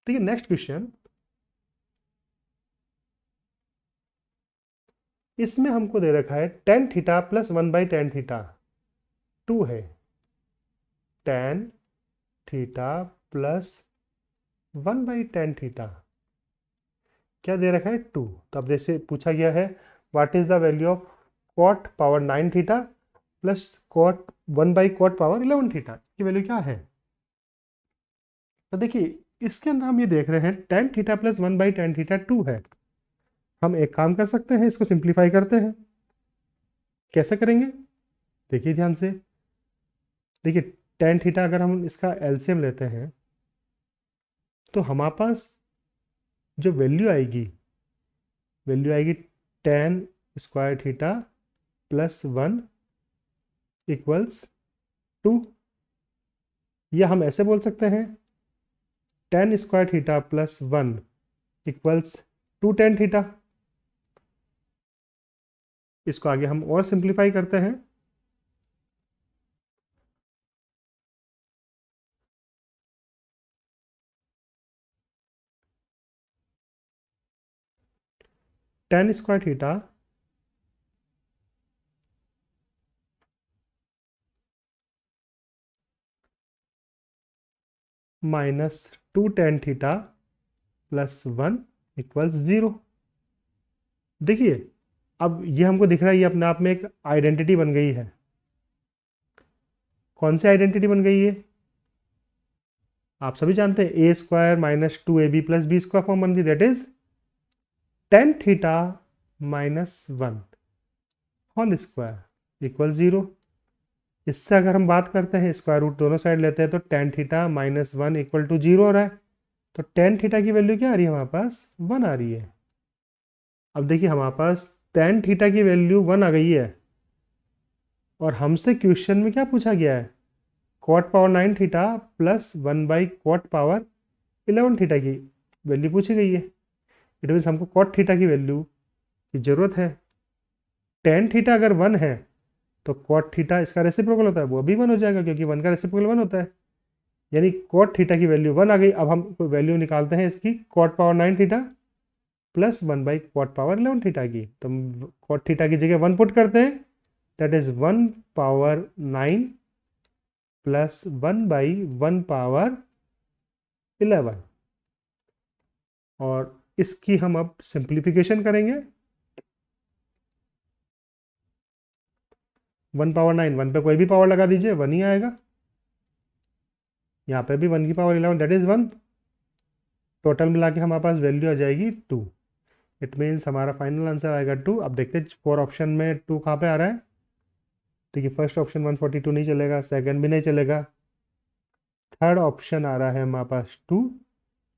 ठीक है नेक्स्ट क्वेश्चन इसमें हमको दे रखा है tan theta plus one by tan theta two है tan theta plus one by tan theta क्या दे रखा है टू तो अब जैसे पूछा गया है what is the value of cot power nine theta plus cot one by cot power eleven theta इसकी वैल्यू क्या है तो देखिए इसके अंदर हम ये देख रहे हैं tan theta plus one by tan theta two है हम एक काम कर सकते हैं इसको सिंप्लीफाई करते हैं कैसे करेंगे देखिए ध्यान से देखिए टेन थीटा अगर हम इसका एलसीएम लेते हैं तो हमारे पास जो वैल्यू आएगी वैल्यू आएगी tan square theta plus one equals two या हम ऐसे बोल सकते हैं tan square theta plus one equals two tan theta इसको आगे हम और सिंप्लीफाई करते हैं tan square theta minus two tan theta plus one equals zero देखिए अब ये हमको दिख रहा है ये अपने आप में एक आइडेंटिटी बन गई है कौन सी आइडेंटिटी बन गई है आप सभी जानते हैं A square minus two A B plus B square form बन गई that is tan theta minus one whole square equal zero इससे अगर हम बात करते हैं स्क्वायर रूट दोनों साइड लेते हैं तो tan theta minus one equal to zero आ रहा है तो टेन थीटा की वैल्यू क्या आ रही है हमारे पास वन आ रही है अब देखिए हमारे पास टेन थीटा की वैल्यू वन आ गई है और हमसे क्वेश्चन में क्या पूछा गया है cot power nine theta plus one by cot power eleven theta की वैल्यू पूछी गई है इट मीन्स हमको क्वाट थीटा की वैल्यू की ज़रूरत है टेन थीटा अगर वन है तो कॉट थीटा इसका रेसिप्रोकल होता है वो भी वन हो जाएगा क्योंकि वन का रेसिप्रोकल वन होता है यानी कॉट थीटा की वैल्यू वन आ गई अब हम कोई वैल्यू निकालते हैं इसकी cot power nine theta plus one by cot power eleven theta की तो कॉट थीटा की जगह वन पुट करते हैं that is one power nine plus one by one power eleven और इसकी हम अब सिंप्लीफिकेशन करेंगे वन पावर नाइन वन पे कोई भी पावर लगा दीजिए वन ही आएगा यहाँ पे भी वन की power eleven that is one total मिला के हमारे पास वैल्यू आ जाएगी टू इट मीन्स हमारा फाइनल आंसर आएगा टू अब देखते हैं फोर ऑप्शन में टू कहाँ पे आ रहा है देखिए first option one forty two नहीं चलेगा सेकंड भी नहीं चलेगा थर्ड ऑप्शन आ रहा है हमारे पास टू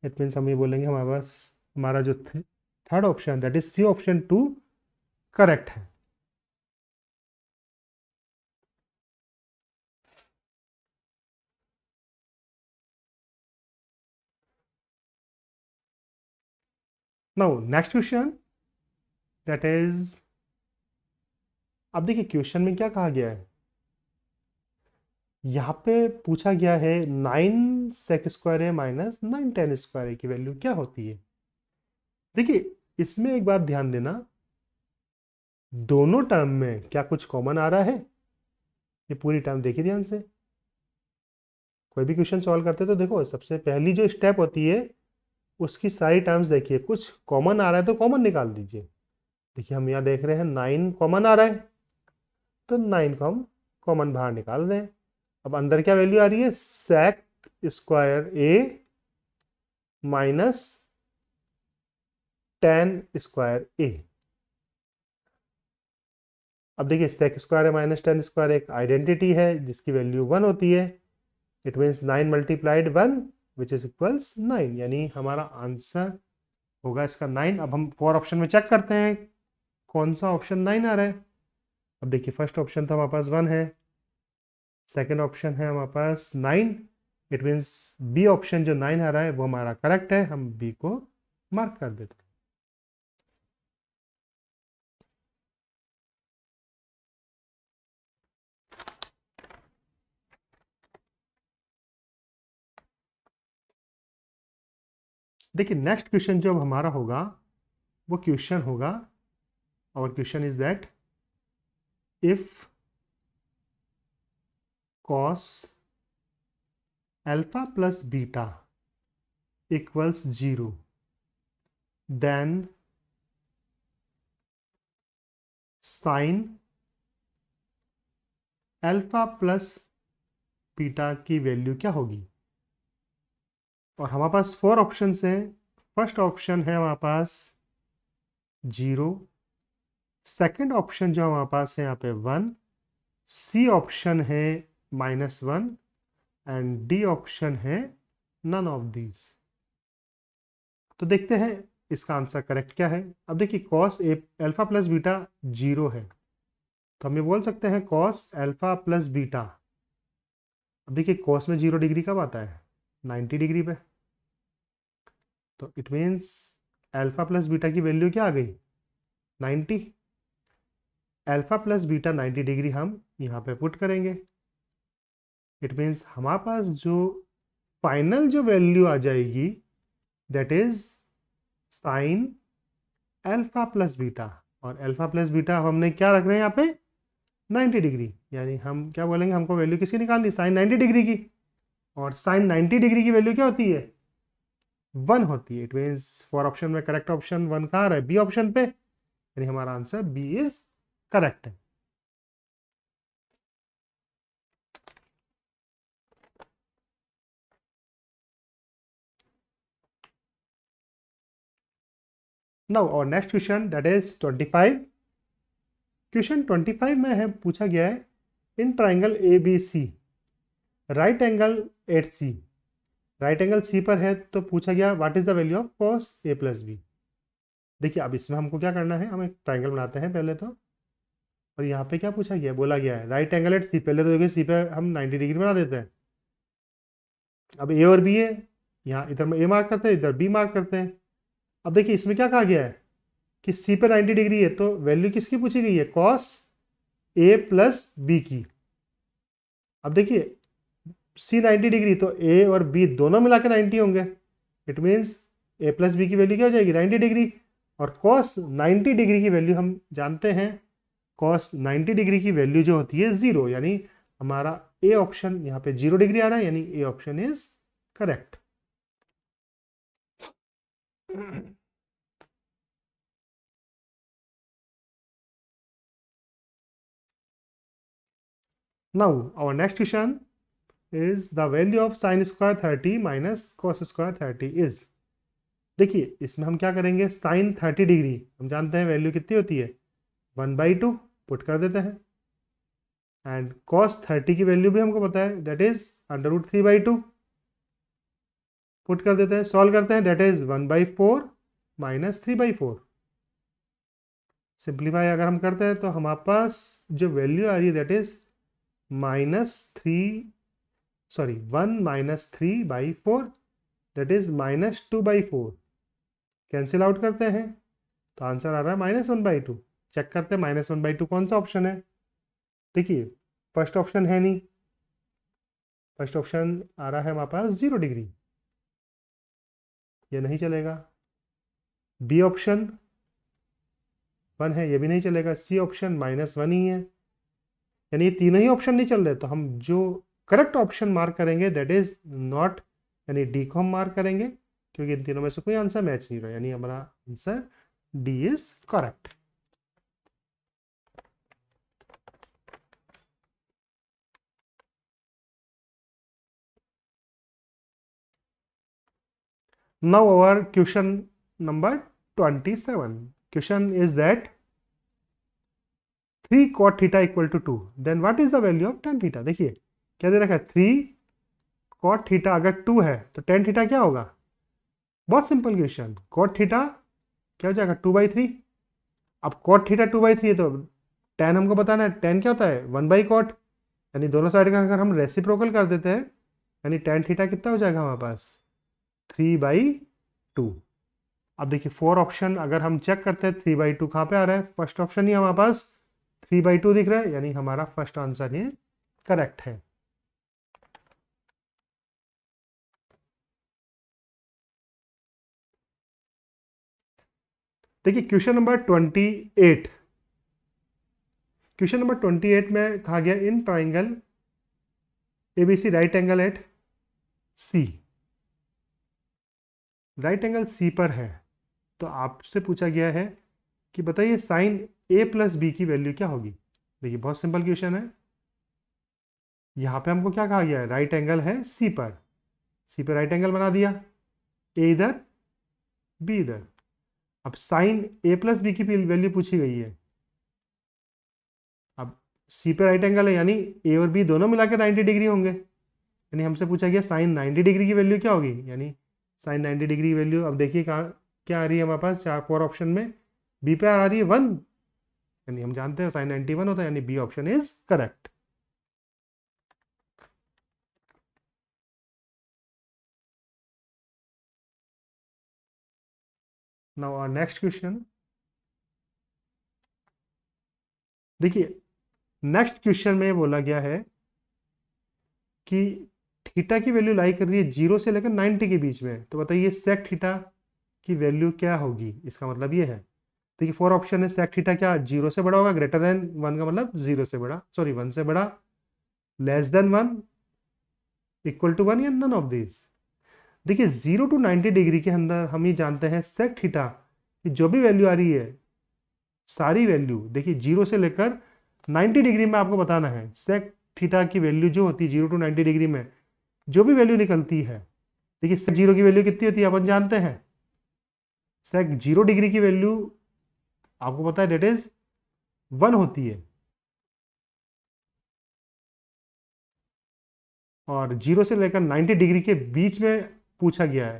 इट मीन्स हम ये बोलेंगे हमारे पास हमारा जो third option that is C option two correct है now next question that is अब देखिए क्वेश्चन में क्या कहा गया है यहां पे पूछा गया है नाइन सेक स्क्वायर है माइनस नाइन टेन स्क्वायर है की वैल्यू क्या होती है देखिए इसमें एक बात ध्यान देना दोनों टर्म में क्या कुछ कॉमन आ रहा है ये पूरी टर्म देखिए ध्यान से कोई भी क्वेश्चन सॉल्व करते तो देखो सबसे पहली जो स्टेप होती है उसकी सारी टर्म्स देखिए कुछ कॉमन आ रहा है तो कॉमन निकाल दीजिए देखिए हम यहाँ देख रहे हैं नाइन कॉमन आ रहा है तो नाइन को हम कॉमन बाहर निकाल रहे हैं अब अंदर क्या वैल्यू आ रही है sec square A minus tan square A अब देखिए sec square minus tan square एक आइडेंटिटी है जिसकी वैल्यू वन होती है it means nine multiplied one which is equals nine यानी हमारा आंसर होगा इसका नाइन अब हम फोर ऑप्शन में चेक करते हैं कौन सा ऑप्शन नाइन आ रहा है अब देखिए फर्स्ट ऑप्शन तो हमारे पास वन है सेकेंड ऑप्शन है हमारे पास nine it means B option जो नाइन आ रहा है वो हमारा करेक्ट है हम बी को मार्क कर देते हैं देखिए नेक्स्ट क्वेश्चन जो हमारा होगा वो क्वेश्चन होगा और question is that if cos alpha plus beta equals zero then sine alpha plus beta की वैल्यू क्या होगी और हमारे पास फोर ऑप्शन हैं फर्स्ट ऑप्शन है हमारे पास जीरो सेकंड ऑप्शन जो हमारे पास है यहाँ पे वन सी ऑप्शन है minus one and D option है नन ऑफ दीज तो देखते हैं इसका आंसर करेक्ट क्या है अब देखिए cos A alpha plus beta zero है तो हम ये बोल सकते हैं कॉस एल्फा प्लस बीटा अब देखिए कॉस में जीरो डिग्री कब आता है 90 डिग्री पे तो it means alpha plus beta की वैल्यू क्या आ गई 90 एल्फा प्लस बीटा 90 डिग्री हम यहाँ पे पुट करेंगे इट मीन्स हमारे पास जो फाइनल जो वैल्यू आ जाएगी that is sine alpha plus beta और एल्फा प्लस बीटा हमने क्या रख रहे हैं यहाँ पे 90 डिग्री यानी हम क्या बोलेंगे हमको वैल्यू किसकी निकालनी साइन 90 डिग्री की और साइन 90 डिग्री की वैल्यू क्या होती है वन होती है इट मीन्स फॉर ऑप्शन में करेक्ट ऑप्शन वन कहाँ है बी ऑप्शन पे यानी हमारा आंसर बी इज करेक्ट है नाउ और next question that is 25 question 25 में है पूछा गया है in triangle A B C right angle at C right angle C पर है तो पूछा गया what is the value of cos A plus B देखिए अब इसमें हमको क्या करना है हम एक ट्राइंगल बनाते हैं पहले तो और यहाँ पे क्या पूछा गया बोला गया है राइट एंगल एट सी पहले तो देखिए सी पे हम 90 डिग्री बना देते हैं अब ए और बी है यहाँ इधर ए मार्क करते हैं इधर बी मार्क करते हैं अब देखिए इसमें क्या कहा गया है कि सी पे नाइन्टी डिग्री है तो वैल्यू किसकी पूछी गई है कॉस ए प्लस बी की अब देखिए सी 90 डिग्री तो ए और बी दोनों मिला के नाइन्टी होंगे it means A plus B की वैल्यू क्या हो जाएगी नाइन्टी डिग्री और कॉस नाइन्टी डिग्री की वैल्यू हम जानते हैं कॉस नाइन्टी डिग्री की वैल्यू जो होती है ज़ीरो यानी हमारा ए ऑप्शन यहाँ पे जीरो डिग्री आ रहा है यानी A option is correct now our next question is the value of sine square thirty minus cos square thirty is देखिए इसमें हम क्या करेंगे साइन थर्टी डिग्री हम जानते हैं वैल्यू कितनी होती है वन बाई टू पुट कर देते हैं एंड कॉस थर्टी की वैल्यू भी हमको पता है that is under root three by two put कर देते हैं सॉल्व करते हैं that is one by four minus three by four simplify अगर हम करते हैं तो हमारे पास जो वैल्यू आ रही है that is minus three sorry one minus three by four that is minus two by four cancel out करते हैं तो आंसर आ रहा है minus one by two check करते हैं माइनस वन बाई टू कौन सा ऑप्शन है देखिए फर्स्ट ऑप्शन है नहीं फर्स्ट ऑप्शन आ रहा है हमारे पास जीरो डिग्री ये नहीं चलेगा बी ऑप्शन वन है ये भी नहीं चलेगा सी ऑप्शन माइनस वन ही है यानी ये तीनों ही ऑप्शन नहीं चल रहे तो हम जो करेक्ट ऑप्शन मार्क करेंगे दैट इज नॉट यानी डी को हम मार्क करेंगे क्योंकि इन तीनों में से कोई आंसर मैच नहीं रहा यानी हमारा answer D is correct now our question number twenty seven question is that three cot theta equal to two then what is the value of tan theta देखिए क्या दे रखा है थ्री कॉट थीटा अगर टू है तो tan theta क्या होगा बहुत सिंपल क्वेश्चन कॉट थीटा क्या हो जाएगा टू बाई थ्री अब cot theta two by three है तो टेन हमको बताना है टेन क्या होता है वन बाई कॉट यानी दोनों साइड का अगर हम रेसिप्रोकल कर देते हैं यानी टेन थीटा कितना हो जाएगा हमारे पास थ्री बाई टू अब देखिए फोर ऑप्शन अगर हम चेक करते हैं थ्री बाई टू कहाँ पर आ रहा है फर्स्ट ऑप्शन ही हमारे पास थ्री बाई टू दिख रहा है यानी हमारा फर्स्ट आंसर ये करेक्ट है देखिए question number twenty eight question number twenty eight में कहा गया in triangle ABC right angle at C right angle C पर है तो आपसे पूछा गया है कि बताइए साइन ए प्लस बी की वैल्यू क्या होगी देखिए बहुत सिंपल क्वेश्चन है यहां पे हमको क्या कहा गया है राइट एंगल है सी पर सी पर राइट एंगल बना दिया ए इधर बी इधर अब साइन ए प्लस बी की वैल्यू पूछी गई है अब सी पे राइट एंगल है यानी ए और बी दोनों मिला के नाइन्टी डिग्री होंगे यानी हमसे पूछा गया साइन नाइन्टी डिग्री की वैल्यू क्या होगी यानी साइन नाइन्टी डिग्री की वैल्यू अब देखिए कहाँ क्या आ रही है हमारे पास चार फोर ऑप्शन में बी पे आ रही है वन यानी हम जानते हैं साइन नाइन्टी वन होता है यानी B option is correct now our next question देखिए नेक्स्ट क्वेश्चन में बोला गया है कि थीटा की वैल्यू लाई कर रही है जीरो से लेकर नाइन्टी के बीच में तो बताइए सेक थीटा की वैल्यू क्या होगी इसका मतलब ये है देखिए फोर ऑप्शन है सेक थीटा क्या जीरो से बड़ा होगा ग्रेटर देन वन का मतलब जीरो से बड़ा सॉरी वन से बड़ा less than one equal to one या नन ऑफ दिस देखिए जीरो टू नाइन्टी डिग्री के अंदर हम ये जानते हैं सेक थीटा जो भी वैल्यू आ रही है सारी वैल्यू देखिए जीरो से लेकर नाइन्टी डिग्री में आपको बताना है सेक थीटा की वैल्यू जो होती है जीरो टू नाइन्टी डिग्री में जो भी वैल्यू निकलती है देखिए सेक जीरो की वैल्यू कितनी होती है अपन जानते हैं सेक जीरो डिग्री की वैल्यू आपको पता है डेट इज वन होती है और जीरो से लेकर नाइन्टी डिग्री के बीच में पूछा गया है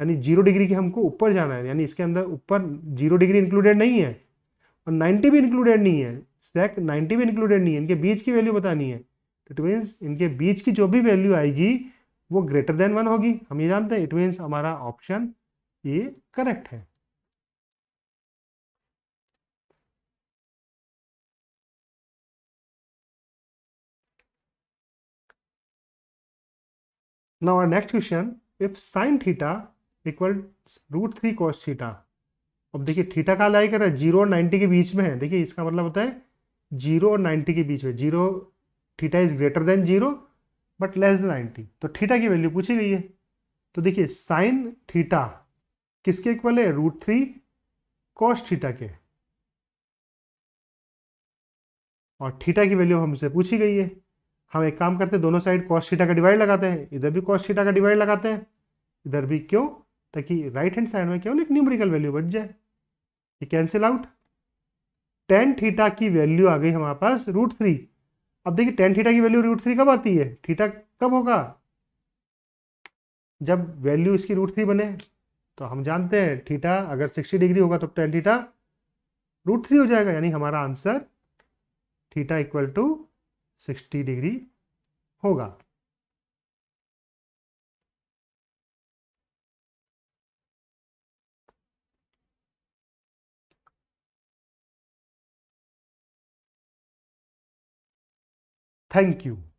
यानी जीरो डिग्री के हमको ऊपर जाना है यानी इसके अंदर ऊपर जीरो डिग्री इंक्लूडेड नहीं है और नाइन्टी भी इंक्लूडेड नहीं है स्टैक नाइन्टी भी इंक्लूडेड नहीं है इनके बीच की वैल्यू बतानी है इट मीन्स इनके बीच की जो भी वैल्यू आएगी वो ग्रेटर देन वन होगी हम ये जानते हैं इट मीन्स हमारा ऑप्शन ये करेक्ट है Now our next if sine theta equal root three cos theta अब देखिए थीटा का लाई कर रहा है जीरो और नाइन्टी के बीच में है देखिए इसका मतलब होता है जीरो और नाइन्टी के बीच में zero theta is greater than zero but less than ninety तो थीटा की वैल्यू पूछी गई है तो देखिए साइन थीटा किसके इक्वल है रूट थ्री कॉस थीटा के और थीटा की वैल्यू हमसे पूछी गई है हम एक काम करते हैं दोनों साइड कॉस सीटा का डिवाइड लगाते हैं इधर भी कॉस सीटा का डिवाइड लगाते हैं इधर भी क्यों ताकि राइट हैंड साइड में केवल एक न्यूमरिकल वैल्यू बच जाए ये कैंसिल आउट टेन थीटा की वैल्यू आ गई हमारे पास रूट थ्री अब देखिए टेन थीटा की वैल्यू रूट थ्री कब आती है थीटा कब होगा जब वैल्यू इसकी रूट थ्री बने तो हम जानते हैं थीटा अगर सिक्सटी डिग्री होगा तो टेन थीटा रूट थ्री हो जाएगा यानी हमारा answer theta equal to 60 degree होगा थैंक यू